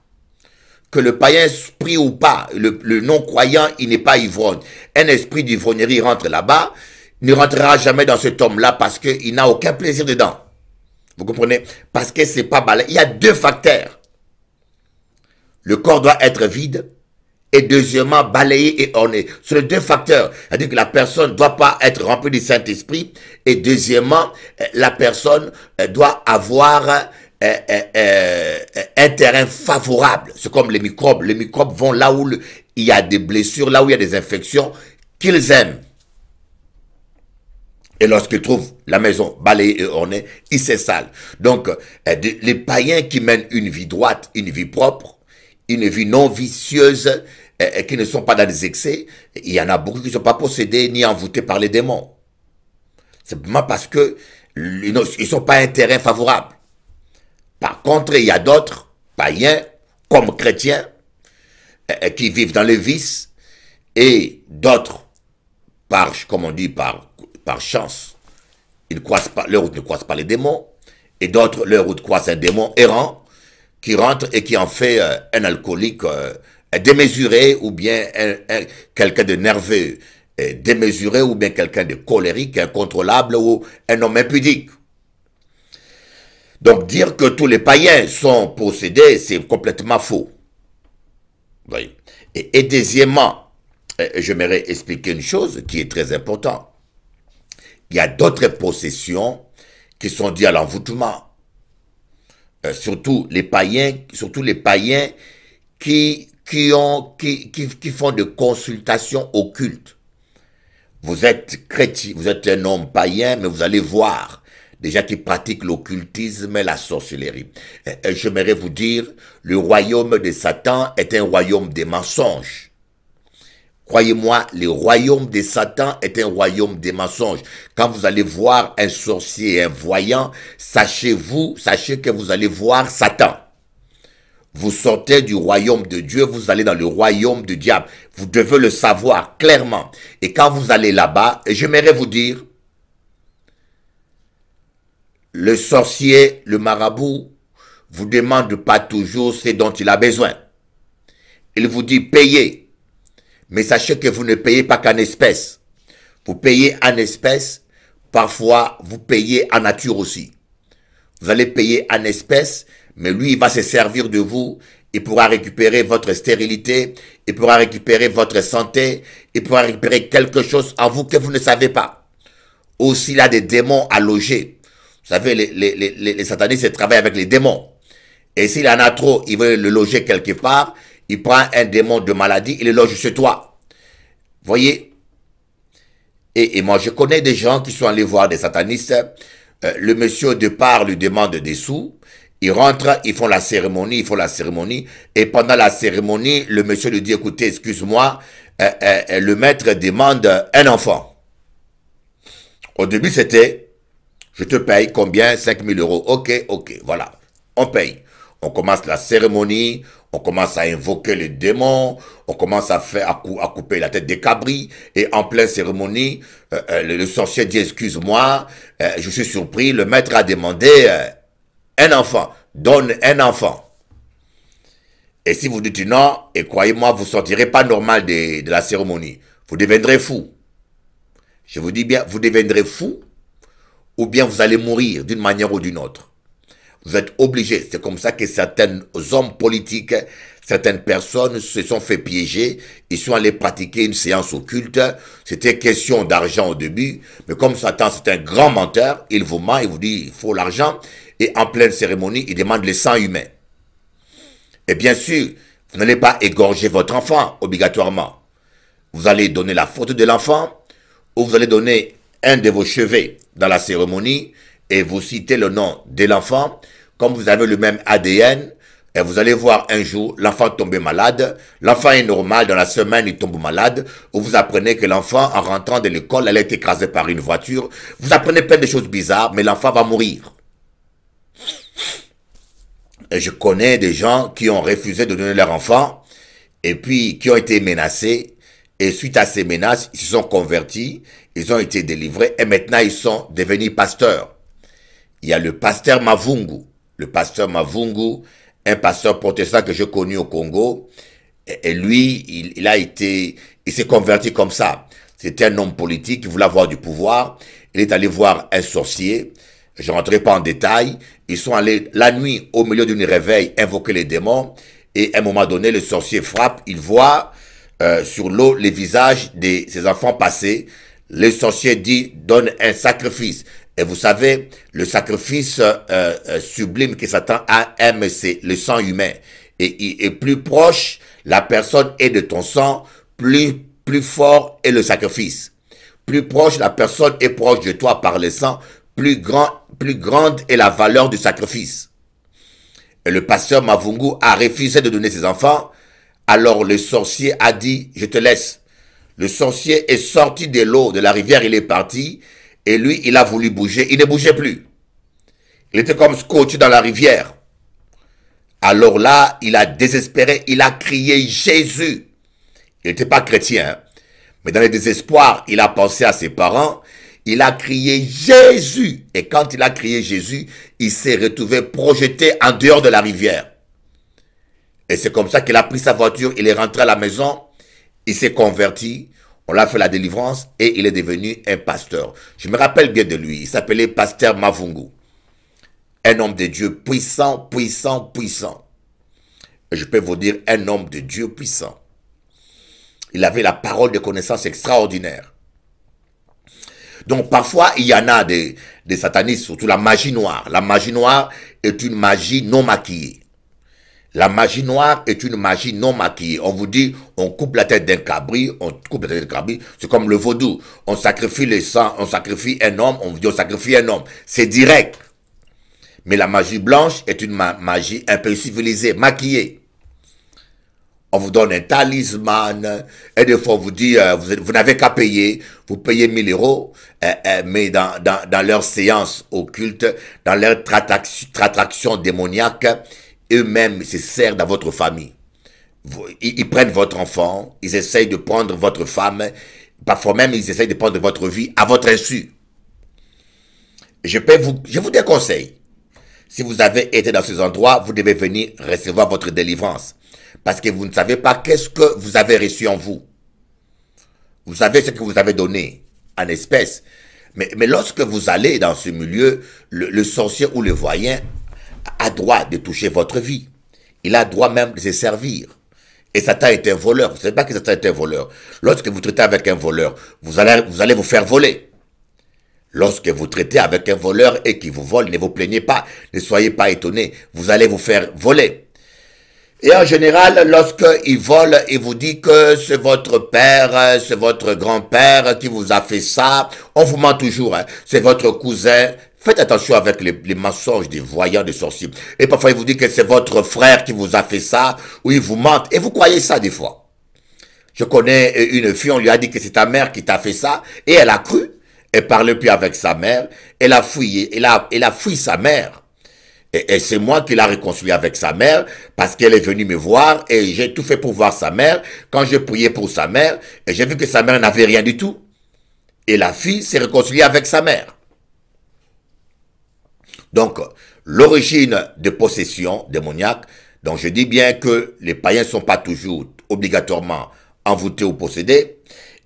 Que le païen prie ou pas, le, non-croyant, il n'est pas ivrogne. Un esprit d'ivrognerie rentre là-bas, ne rentrera jamais dans cet homme-là parce qu'il n'a aucun plaisir dedans. Vous comprenez Parce que c'est pas mal. Il y a deux facteurs. Le corps doit être vide et deuxièmement balayer et orner. Ce sont les deux facteurs. C'est-à-dire que la personne doit pas être remplie du Saint-Esprit et deuxièmement, euh, la personne euh, doit avoir euh, un terrain favorable. C'est comme les microbes. Les microbes vont là où il y a des blessures, là où il y a des infections qu'ils aiment. Et lorsqu'ils trouvent la maison balayée et ornée, ils sale. Donc, les païens qui mènent une vie droite, une vie propre, une vie non vicieuse, et qui ne sont pas dans des excès, il y en a beaucoup qui ne sont pas possédés ni envoûtés par les démons. Simplement parce que ils ne sont pas un terrain favorable. Par contre, il y a d'autres païens, comme chrétiens, qui vivent dans le vice, et d'autres, par, comme on dit, par, par chance, ils croisent pas, leur route ne croise pas les démons, et d'autres, leur route croise un démon errant, qui rentre et qui en fait euh, un alcoolique euh, démesuré ou bien quelqu'un de nerveux démesuré ou bien quelqu'un de colérique, incontrôlable ou un homme impudique. Donc dire que tous les païens sont possédés, c'est complètement faux. Et, et deuxièmement, euh, j'aimerais expliquer une chose qui est très importante. Il y a d'autres possessions qui sont dues à l'envoûtement. Euh, surtout les païens, surtout les païens qui, qui, ont, qui, qui, font des consultations occultes. Vous êtes chrétien, vous êtes un homme païen, mais vous allez voir déjà qui pratiquent l'occultisme et la sorcellerie. Euh, euh, j'aimerais vous dire, le royaume de Satan est un royaume des mensonges. Croyez-moi, le royaume de Satan est un royaume des mensonges. Quand vous allez voir un sorcier un voyant, sachez-vous, sachez que vous allez voir Satan. Vous sortez du royaume de Dieu, vous allez dans le royaume du diable. Vous devez le savoir clairement. Et quand vous allez là-bas, j'aimerais vous dire, le sorcier, le marabout, vous demande pas toujours ce dont il a besoin. Il vous dit payez. Mais sachez que vous ne payez pas qu'en espèces. Vous payez en espèces, parfois vous payez en nature aussi. Vous allez payer en espèces, mais lui, il va se servir de vous. Il pourra récupérer votre stérilité, il pourra récupérer votre santé, il pourra récupérer quelque chose en vous que vous ne savez pas. Aussi, il a des démons à loger. Vous savez, les, les, les, satanistes travaillent avec les démons. Et s'il en a trop, il veut le loger quelque part. Il prend un démon de maladie, il le loge chez toi. Voyez et, moi, je connais des gens qui sont allés voir des satanistes. Euh, le monsieur au départ lui demande des sous. Il rentre, ils font la cérémonie, ils font la cérémonie. Et pendant la cérémonie, le monsieur lui dit, écoutez, excuse-moi, euh, euh, le maître demande un enfant. Au début, c'était, je te paye combien 000 euros. Ok, ok, voilà. On paye on commence la cérémonie, on commence à invoquer les démons, on commence à faire à, couper la tête des cabris, et en pleine cérémonie, euh, euh, le, sorcier dit excuse-moi, euh, je suis surpris, le maître a demandé un enfant, donne un enfant. Et si vous dites non, et croyez-moi, vous ne sortirez pas normal de la cérémonie. Vous deviendrez fou. Je vous dis bien, vous deviendrez fou, ou bien vous allez mourir d'une manière ou d'une autre. Vous êtes obligés. C'est comme ça que certains hommes politiques, certaines personnes se sont fait piéger. Ils sont allés pratiquer une séance occulte. C'était question d'argent au début. Mais comme Satan, c'est un grand menteur, il vous ment, il vous dit, il faut l'argent. Et en pleine cérémonie, il demande le sang humain. Et bien sûr, vous n'allez pas égorger votre enfant, obligatoirement. Vous allez donner la faute de l'enfant, ou vous allez donner un de vos chevets dans la cérémonie, et vous citez le nom de l'enfant, comme vous avez le même ADN, et vous allez voir un jour l'enfant tomber malade, l'enfant est normal, dans la semaine il tombe malade, ou vous apprenez que l'enfant en rentrant de l'école a été écrasée par une voiture, vous apprenez plein de choses bizarres, mais l'enfant va mourir. je connais des gens qui ont refusé de donner leur enfant, et puis qui ont été menacés, et suite à ces menaces, ils se sont convertis, ils ont été délivrés, et maintenant ils sont devenus pasteurs il y a le pasteur Mavungu. Le pasteur Mavungu, un pasteur protestant que j'ai connu au Congo. Et, lui, il, a été, il s'est converti comme ça. C'était un homme politique, il voulait avoir du pouvoir. Il est allé voir un sorcier. Je ne rentrerai pas en détail. Ils sont allés la nuit, au milieu d'une réveil, invoquer les démons. Et à un moment donné, le sorcier frappe. Il voit euh, sur l'eau les visages de ses enfants passés. Le sorcier dit, donne un sacrifice. Et vous savez, le sacrifice euh, euh, sublime que Satan a aime, c'est le sang humain. Et, plus proche la personne est de ton sang, plus, plus fort est le sacrifice. Plus proche la personne est proche de toi par le sang, plus, grand, plus grande est la valeur du sacrifice. Et le pasteur Mavungu a refusé de donner ses enfants, alors le sorcier a dit, je te laisse. Le sorcier est sorti de l'eau, de la rivière, il est parti, et lui, il a voulu bouger. Il ne bougeait plus. Il était comme scotché dans la rivière. Alors là, il a désespéré. Il a crié Jésus. Il n'était pas chrétien. Hein. Mais dans le désespoir, il a pensé à ses parents. Il a crié Jésus. Et quand il a crié Jésus, il s'est retrouvé projeté en dehors de la rivière. Et c'est comme ça qu'il a pris sa voiture, il est rentré à la maison, il s'est converti, on l'a fait la délivrance et il est devenu un pasteur. Je me rappelle bien de lui. Il s'appelait Pasteur Mavungu. Un homme de Dieu puissant, puissant, puissant. je peux vous dire un homme de Dieu puissant. Il avait la parole de connaissance extraordinaire. Donc parfois, il y en a des, des satanistes, surtout la magie noire. La magie noire est une magie non maquillée. La magie noire est une magie non maquillée. On vous dit, on coupe la tête d'un cabri, on coupe la tête d'un cabri, c'est comme le vaudou. On sacrifie les sang, on sacrifie un homme, on vous dit on sacrifie un homme. C'est direct. Mais la magie blanche est une magie un peu civilisée, maquillée. On vous donne un talisman, et des fois on vous dit, euh, vous, n'avez qu'à payer, vous payez 1000 euros, euh, euh, mais dans, dans, leur séance occulte, dans leur tratraction démoniaque, eux-mêmes se servent dans votre famille. Ils, prennent votre enfant, ils essayent de prendre votre femme, parfois même ils essayent de prendre votre vie à votre insu. Je, peux vous, je vous déconseille. Si vous avez été dans ces endroits, vous devez venir recevoir votre délivrance. Parce que vous ne savez pas qu'est-ce que vous avez reçu en vous. Vous savez ce que vous avez donné en espèces. Mais, lorsque vous allez dans ce milieu, le sorcier ou le voyant a droit de toucher votre vie. Il a droit même de se servir. Et Satan est un voleur. Vous ne savez pas que Satan est un voleur. Lorsque vous traitez avec un voleur, vous allez vous, faire voler. Lorsque vous traitez avec un voleur et qu'il vous vole, ne vous plaignez pas, ne soyez pas étonnés, vous allez vous faire voler. Et en général, lorsqu'il vole, il vous dit que c'est votre père, c'est votre grand-père qui vous a fait ça, on vous ment toujours, hein. c'est votre cousin, Faites attention avec les, les, mensonges des voyants, des sorciers. Et parfois, ils vous disent que c'est votre frère qui vous a fait ça, ou ils vous mentent. Et vous croyez ça des fois. Je connais euh, une fille, on lui a dit que c'est ta mère qui t'a fait ça, et elle a cru. Elle parlait plus avec sa mère, elle a fouillé, elle a, elle a fui sa mère. Et, c'est moi qui l'a réconcilié avec sa mère parce qu'elle est venue me voir et j'ai tout fait pour voir sa mère. Quand j'ai prié pour sa mère, et j'ai vu que sa mère n'avait rien du tout. Et la fille s'est réconciliée avec sa mère. Donc, l'origine des possessions démoniaques. donc je dis bien que les païens ne sont pas toujours obligatoirement envoûtés ou possédés,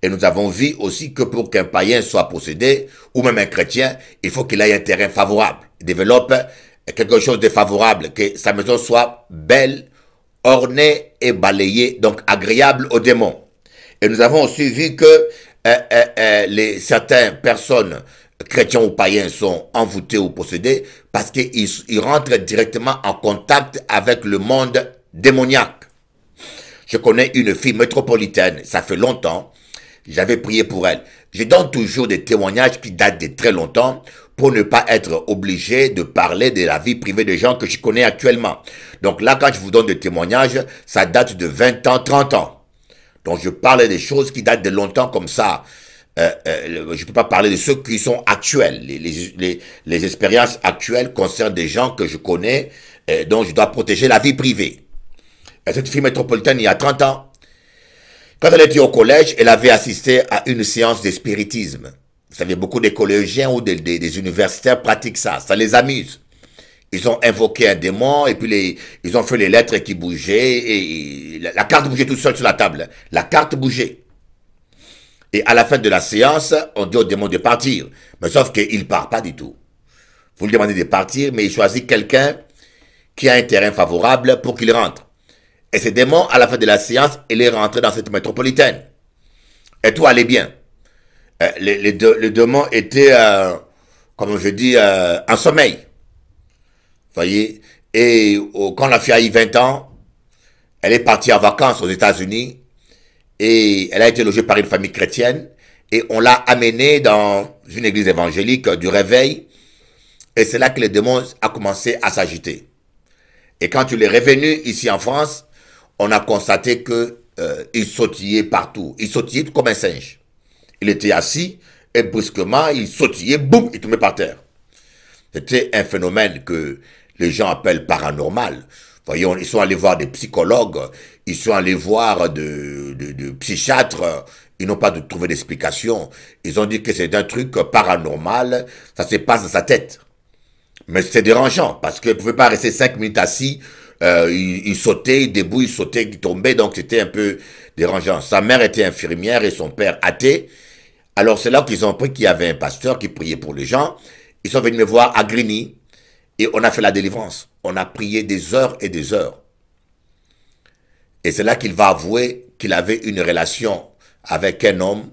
et nous avons vu aussi que pour qu'un païen soit possédé, ou même un chrétien, il faut qu'il ait un terrain favorable, il développe quelque chose de favorable, que sa maison soit belle, ornée et balayée, donc agréable aux démons. Et nous avons aussi vu que euh, euh, euh, les, certaines personnes chrétiens ou païens sont envoûtés ou possédés parce qu'ils ils rentrent directement en contact avec le monde démoniaque. Je connais une fille métropolitaine, ça fait longtemps, j'avais prié pour elle. Je donne toujours des témoignages qui datent de très longtemps pour ne pas être obligé de parler de la vie privée de gens que je connais actuellement. Donc là, quand je vous donne des témoignages, ça date de 20 ans, 30 ans. Donc je parle des choses qui datent de longtemps comme ça euh, euh je ne peux pas parler de ceux qui sont actuels. Les, les, les, expériences actuelles concernent des gens que je connais, euh, dont je dois protéger la vie privée. Euh, cette fille métropolitaine, il y a 30 ans, quand elle était au collège, elle avait assisté à une séance de spiritisme. Vous savez, beaucoup des collégiens ou des, des, universitaires pratiquent ça. Ça les amuse. Ils ont invoqué un démon et puis les, ils ont fait les lettres qui bougeaient et, la, la carte bougeait toute seule sur la table. La carte bougeait. Et à la fin de la séance, on dit au démon de partir. Mais sauf qu'il ne part pas du tout. Vous lui demandez de partir, mais il choisit quelqu'un qui a un terrain favorable pour qu'il rentre. Et ce démon, à la fin de la séance, il est rentré dans cette métropolitaine. Et tout allait bien. le, démon était, comme je dis, euh, en sommeil. Vous voyez Et quand la fille a eu 20 ans, elle est partie en vacances aux États-Unis. Et elle a été logée par une famille chrétienne. Et on l'a amenée dans une église évangélique du réveil. Et c'est là que les démons a commencé à s'agiter. Et quand il est revenu ici en France, on a constaté que euh, il sautillait partout. Il sautillait comme un singe. Il était assis et brusquement, il sautillait, boum, il tombait par terre. C'était un phénomène que les gens appellent paranormal. Voyons, ils sont allés voir des psychologues, ils sont allés voir de, psychiatres, ils n'ont pas trouvé d'explication. Ils ont dit que c'est un truc paranormal, ça se passe dans sa tête. Mais c'est dérangeant, parce qu'il ne pouvait pas rester cinq minutes assis, il sautait, il sautaient, il debout, il sautaient, tombaient, donc c'était un peu dérangeant. Sa mère était infirmière et son père athée. Alors c'est là qu'ils ont appris qu'il y avait un pasteur qui priait pour les gens. Ils sont venus me voir à Grigny, et on a fait la délivrance. On a prié des heures et des heures. Et c'est là qu'il va avouer qu'il avait une relation avec un homme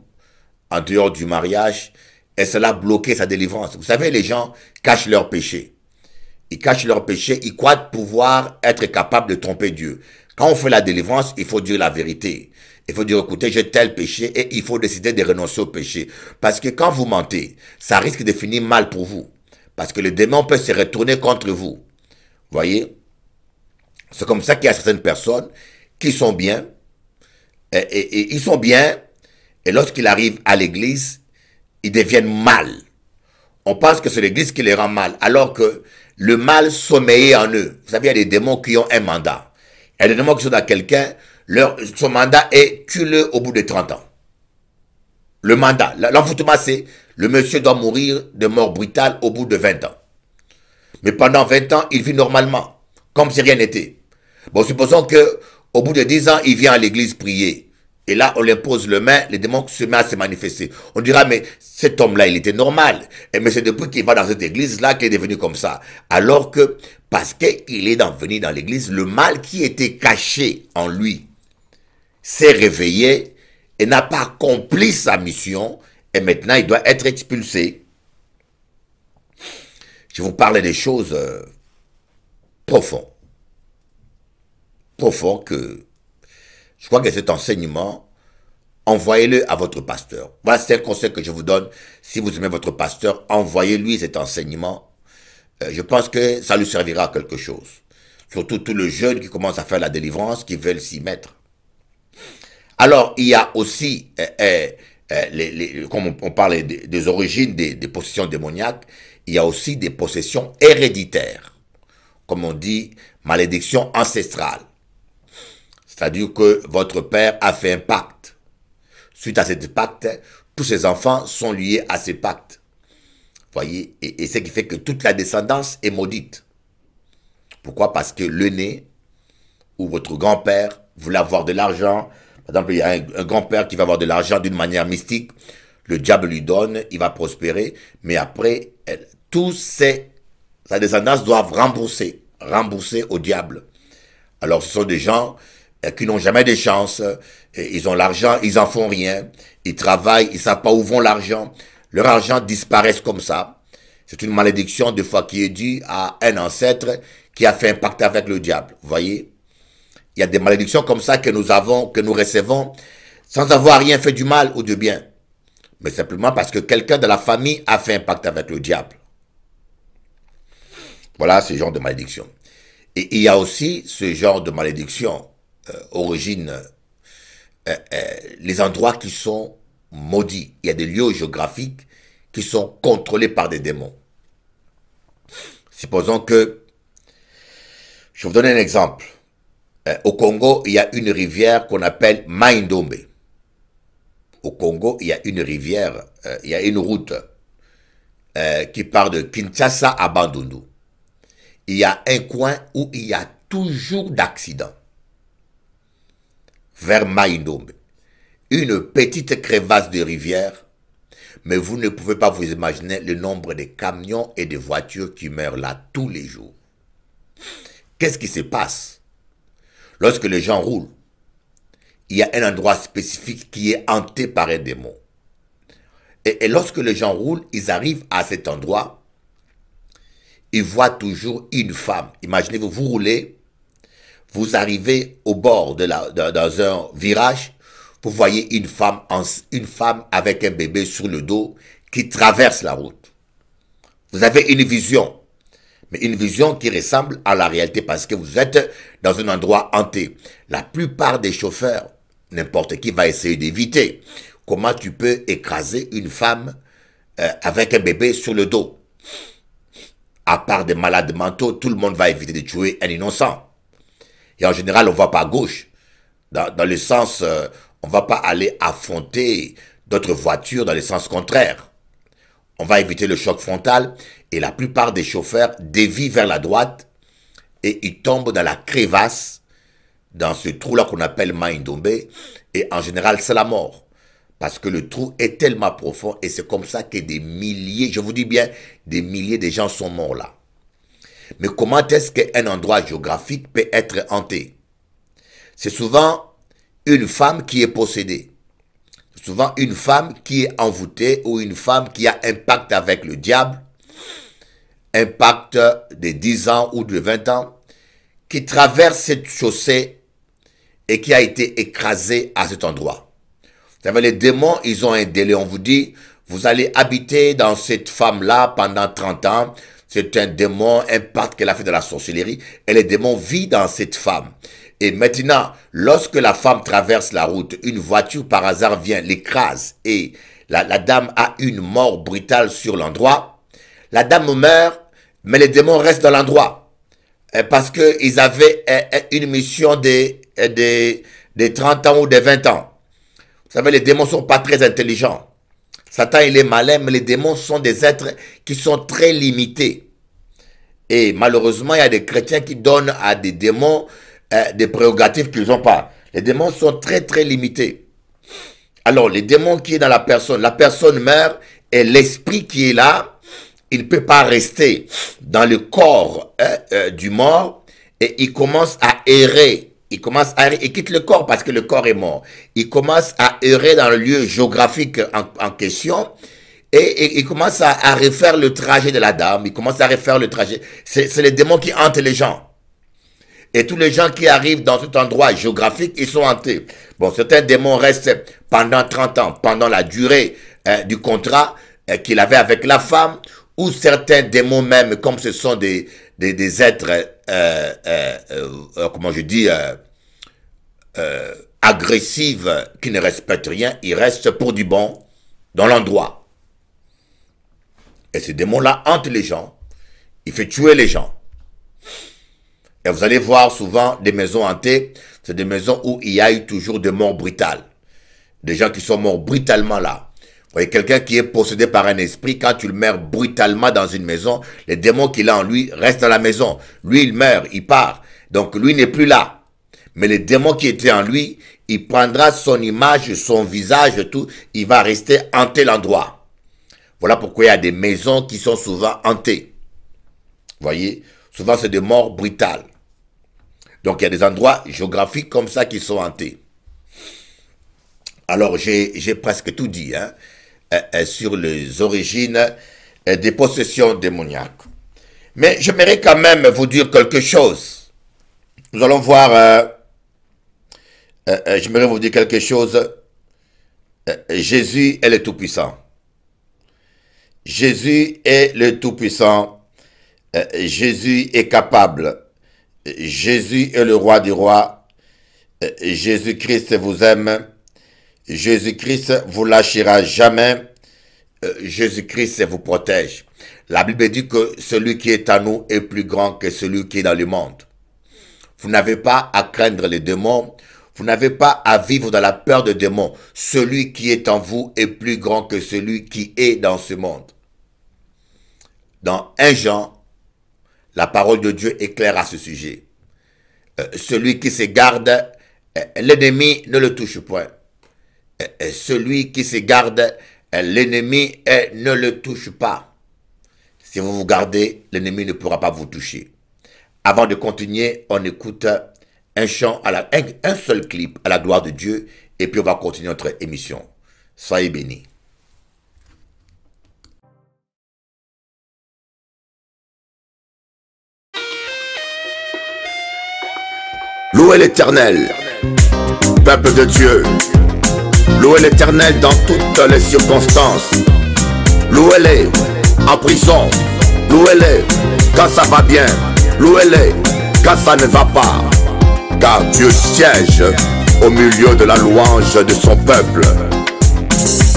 en dehors du mariage et cela bloqué sa délivrance. Vous savez, les gens cachent leurs péchés. Ils cachent leur péchés, ils croient pouvoir être capables de tromper Dieu. Quand on fait la délivrance, il faut dire la vérité. Il faut dire, écoutez, j'ai tel péché et il faut décider de renoncer au péché. Parce que quand vous mentez, ça risque de finir mal pour vous. Parce que les démons peuvent se retourner contre vous. Vous Voyez C'est comme ça qu'il y a certaines personnes qui sont bien. Et, ils sont bien. Et lorsqu'ils arrivent à l'église, ils deviennent mal. On pense que c'est l'église qui les rend mal. Alors que le mal sommeillait en eux. Vous savez, il y a des démons qui ont un mandat. Il y a des démons qui sont dans quelqu'un. Leur, son mandat est tue-le au bout de 30 ans le mandat. L'envoûtement, c'est le monsieur doit mourir de mort brutale au bout de 20 ans. Mais pendant 20 ans, il vit normalement, comme si rien n'était. Bon, supposons que au bout de 10 ans, il vient à l'église prier. Et là, on lui pose le main, les démons se met à se manifester. On dira, mais cet homme-là, il était normal. Et mais c'est depuis qu'il va dans cette église-là qu'il est devenu comme ça. Alors que, parce qu'il est venu dans l'église, le mal qui était caché en lui s'est réveillé et n'a pas accompli sa mission, et maintenant il doit être expulsé. Je vous parle des choses euh, profondes. Profondes que je crois que cet enseignement, envoyez-le à votre pasteur. Voilà, c'est le conseil que je vous donne. Si vous aimez votre pasteur, envoyez-lui cet enseignement. Euh, je pense que ça lui servira à quelque chose. Surtout tous les jeunes qui commencent à faire la délivrance, qui veulent s'y mettre. Alors, il y a aussi, euh, euh, euh, comme on parlait des, origines des, possessions démoniaques, il y a aussi des possessions héréditaires, comme on dit, malédiction ancestrale. C'est-à-dire que votre père a fait un pacte. Suite à ce pacte, tous ses enfants sont liés à ce pacte. Voyez, et, et ce qui fait que toute la descendance est maudite. Pourquoi Parce que le nez ou votre grand-père voulait avoir de l'argent, par exemple, il y a un, grand-père qui va avoir de l'argent d'une manière mystique, le diable lui donne, il va prospérer, mais après, tous ses, sa descendance doivent rembourser, rembourser au diable. Alors ce sont des gens euh, qui n'ont jamais de chance, ils ont l'argent, ils n'en font rien, ils travaillent, ils savent pas où vont l'argent, leur argent disparaît comme ça. C'est une malédiction des fois qui est due à un ancêtre qui a fait un pacte avec le diable, vous voyez il y a des malédictions comme ça que nous avons, que nous recevons, sans avoir rien fait du mal ou du bien. Mais simplement parce que quelqu'un de la famille a fait un pacte avec le diable. Voilà ce genre de malédiction. Et il y a aussi ce genre de malédiction, euh, origine, euh, euh, les endroits qui sont maudits. Il y a des lieux géographiques qui sont contrôlés par des démons. Supposons que, je vous donne un exemple. Eh, au Congo, il y a une rivière qu'on appelle Maindombe. Au Congo, il y a une rivière, eh, il y a une route eh, qui part de Kinshasa à Bandundu. Il y a un coin où il y a toujours d'accidents. Vers Maindombe. Une petite crevasse de rivière, mais vous ne pouvez pas vous imaginer le nombre de camions et de voitures qui meurent là tous les jours. Qu'est-ce qui se passe lorsque les gens roulent, il y a un endroit spécifique qui est hanté par un démon. Et, lorsque les gens roulent, ils arrivent à cet endroit, ils voient toujours une femme. Imaginez-vous, vous roulez, vous arrivez au bord de la, dans un virage, vous voyez une femme, une femme avec un bébé sur le dos qui traverse la route. Vous avez une vision mais une vision qui ressemble à la réalité parce que vous êtes dans un endroit hanté. La plupart des chauffeurs, n'importe qui va essayer d'éviter. Comment tu peux écraser une femme euh, avec un bébé sur le dos À part des malades mentaux, tout le monde va éviter de tuer un innocent. Et en général, on va pas à gauche. Dans, le sens, euh, on va pas aller affronter d'autres voitures dans le sens contraire on va éviter le choc frontal et la plupart des chauffeurs dévient vers la droite et ils tombent dans la crevasse dans ce trou-là qu'on appelle Maïndombe et en général c'est la mort. Parce que le trou est tellement profond et c'est comme ça que des milliers, je vous dis bien, des milliers de gens sont morts là. Mais comment est-ce qu'un endroit géographique peut être hanté C'est souvent une femme qui est possédée souvent une femme qui est envoûtée ou une femme qui a un pacte avec le diable, un pacte de 10 ans ou de 20 ans, qui traverse cette chaussée et qui a été écrasée à cet endroit. Vous savez, les démons, ils ont un délai. On vous dit, vous allez habiter dans cette femme-là pendant 30 ans. C'est un démon, un pacte qu'elle a fait de la sorcellerie. Et les démons vit dans cette femme. Et maintenant, lorsque la femme traverse la route, une voiture par hasard vient, l'écrase et la, dame a une mort brutale sur l'endroit. La dame meurt, mais les démons restent dans l'endroit. Euh, parce qu'ils avaient euh, euh, une mission de, de, 30 ans ou de 20 ans. Vous savez, les démons sont pas très intelligents. Satan, il est malin, mais les démons sont des êtres qui sont très limités. Et malheureusement, il y a des chrétiens qui donnent à des démons eh, des prérogatives qu'ils n'ont pas. Les démons sont très très limités. Alors, les démons qui est dans la personne, la personne meurt et l'esprit qui est là, il ne peut pas rester dans le corps eh, eh, du mort et il commence à errer. Il commence à il quitte le corps parce que le corps est mort. Il commence à errer dans le lieu géographique en, question et, il commence à, à, refaire le trajet de la dame. Il commence à refaire le trajet. C'est les démons qui hantent les gens. Et tous les gens qui arrivent dans cet endroit géographique, ils sont hantés. Bon, certains démons restent pendant 30 ans, pendant la durée euh, du contrat euh, qu'il avait avec la femme, ou certains démons même, comme ce sont des, des, êtres, euh, comment je dis, agressifs, qui ne respectent rien, ils restent pour du bon dans l'endroit. Et ces démons-là hantent les gens, il fait tuer les gens. Et vous allez voir souvent des maisons hantées, c'est des maisons où il y a eu toujours des morts brutales. Des gens qui sont morts brutalement là. Vous voyez, quelqu'un qui est possédé par un esprit, quand tu le brutalement dans une maison, les démons qu'il a en lui restent dans la maison. Lui, il meurt, il part. Donc, lui n'est plus là. Mais les démons qui étaient en lui, il prendra son image, son visage, tout. Il va rester hanté l'endroit. Voilà pourquoi il y a des maisons qui sont souvent hantées. Vous voyez, souvent c'est des morts brutales. Donc il y a des endroits géographiques comme ça qui sont hantés. Alors j'ai presque tout dit hein, euh, euh, sur les origines euh, des possessions démoniaques. Mais j'aimerais quand même vous dire quelque chose. Nous allons voir, euh, euh, j'aimerais vous dire quelque chose. Jésus est le Tout-Puissant. Jésus est le Tout-Puissant. Jésus est capable Jésus est le roi du roi. Jésus-Christ vous aime. Jésus-Christ vous lâchera jamais. Jésus-Christ vous protège. La Bible dit que celui qui est à nous est plus grand que celui qui est dans le monde. Vous n'avez pas à craindre les démons. Vous n'avez pas à vivre dans la peur des démons. Celui qui est en vous est plus grand que celui qui est dans ce monde. Dans 1 Jean la parole de Dieu est claire à ce sujet. Euh, celui qui se garde, euh, l'ennemi ne le touche point. Euh, celui qui se garde, l'ennemi ne le touche pas. Si vous vous gardez, l'ennemi ne pourra pas vous toucher. Avant de continuer, on écoute un chant, à la, un, un seul clip à la gloire de Dieu, et puis on va continuer notre émission. Soyez bénis. Louez l'Éternel, peuple de Dieu. Louez l'Éternel dans toutes les circonstances. Louez-les en prison. Louez-les quand ça va bien. Louez-les quand ça ne va pas. Car Dieu siège au milieu de la louange de son peuple.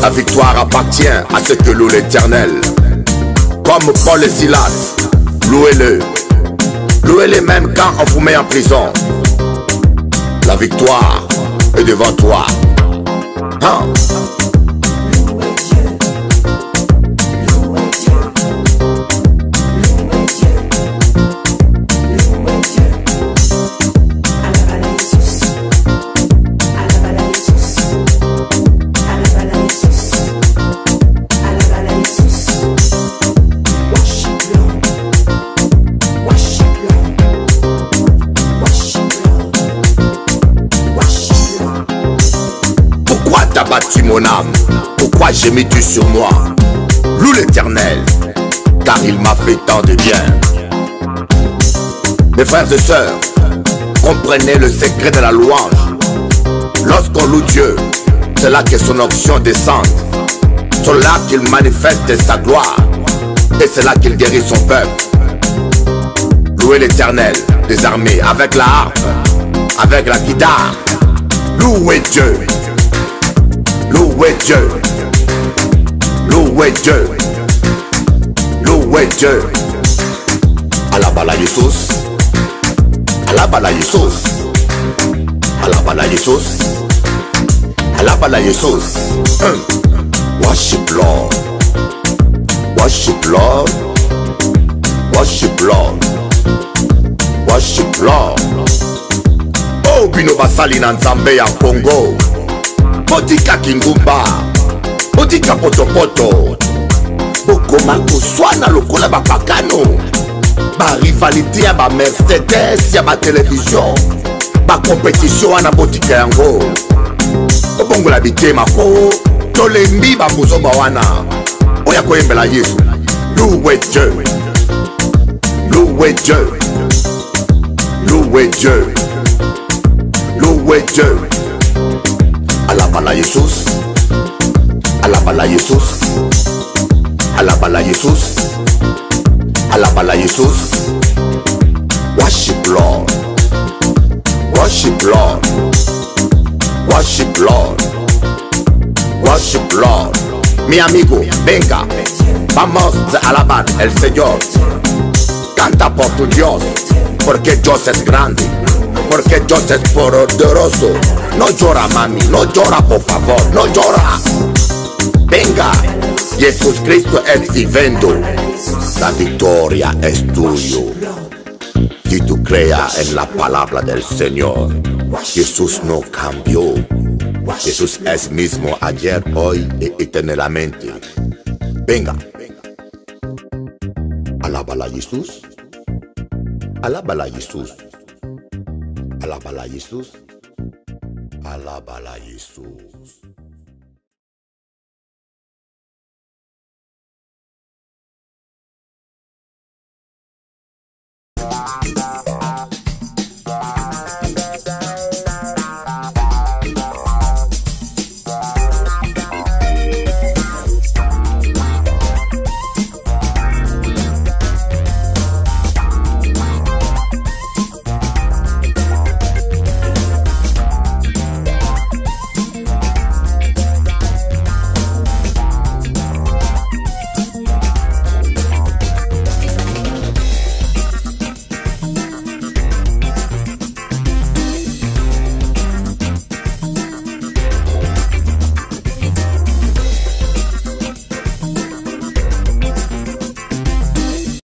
La victoire appartient à ce que loue l'Éternel. Comme Paul et Silas, louez-le. Louez-les même quand on vous met en prison. La victoire est devant toi. Hein? Pourquoi âme, pourquoi mis tu sur moi Loue l'éternel, car il m'a fait tant de bien. Mes frères et sœurs, comprenez le secret de la louange. Lorsqu'on loue Dieu, c'est là que son action descend. C'est là qu'il manifeste sa gloire. Et c'est là qu'il guérit son peuple. Louez l'éternel des armées avec la harpe, avec la guitare. Louez Dieu Loué Dieu. Loué Dieu. Loué Dieu. À la bala sauce à la Bala Yesus. Hein. Worship Lord. Worship Lord. Worship Lord. Worship Lord. Oh bino basali na nzambe ya Congo botika kingumba botika potopoto bokoma koswana lokola bapakano barivalité ya bamercedes ya batelevizio bakompetitio wana botika yango obongola bitemako tolembi bamuzoba wana oyo akoyembela yesu louwe dieu louwe dieu louwe dieu louwe dieu Alabala Jesús. Alabala Jesús. alabala Jesús. alabala Jesús. Worship Lord. Worship Lord. Worship Lord. Worship Lord. Mi amigo, venga. Vamos a alabar el Señor. Canta por tu Dios, porque Dios es grande porque Dios es poderoso. No llora, mami, no llora, por favor, no llora. Venga, Jesús Cristo es vivendo. La victoria es tuya. Si tú creas en la palabra del Señor, Jesús no cambió. Jesús es mismo ayer, hoy y eternamente. Venga, alábala Jesús. Alábala Jesús. Alabala Jesus. Alabala Jesús. Bye.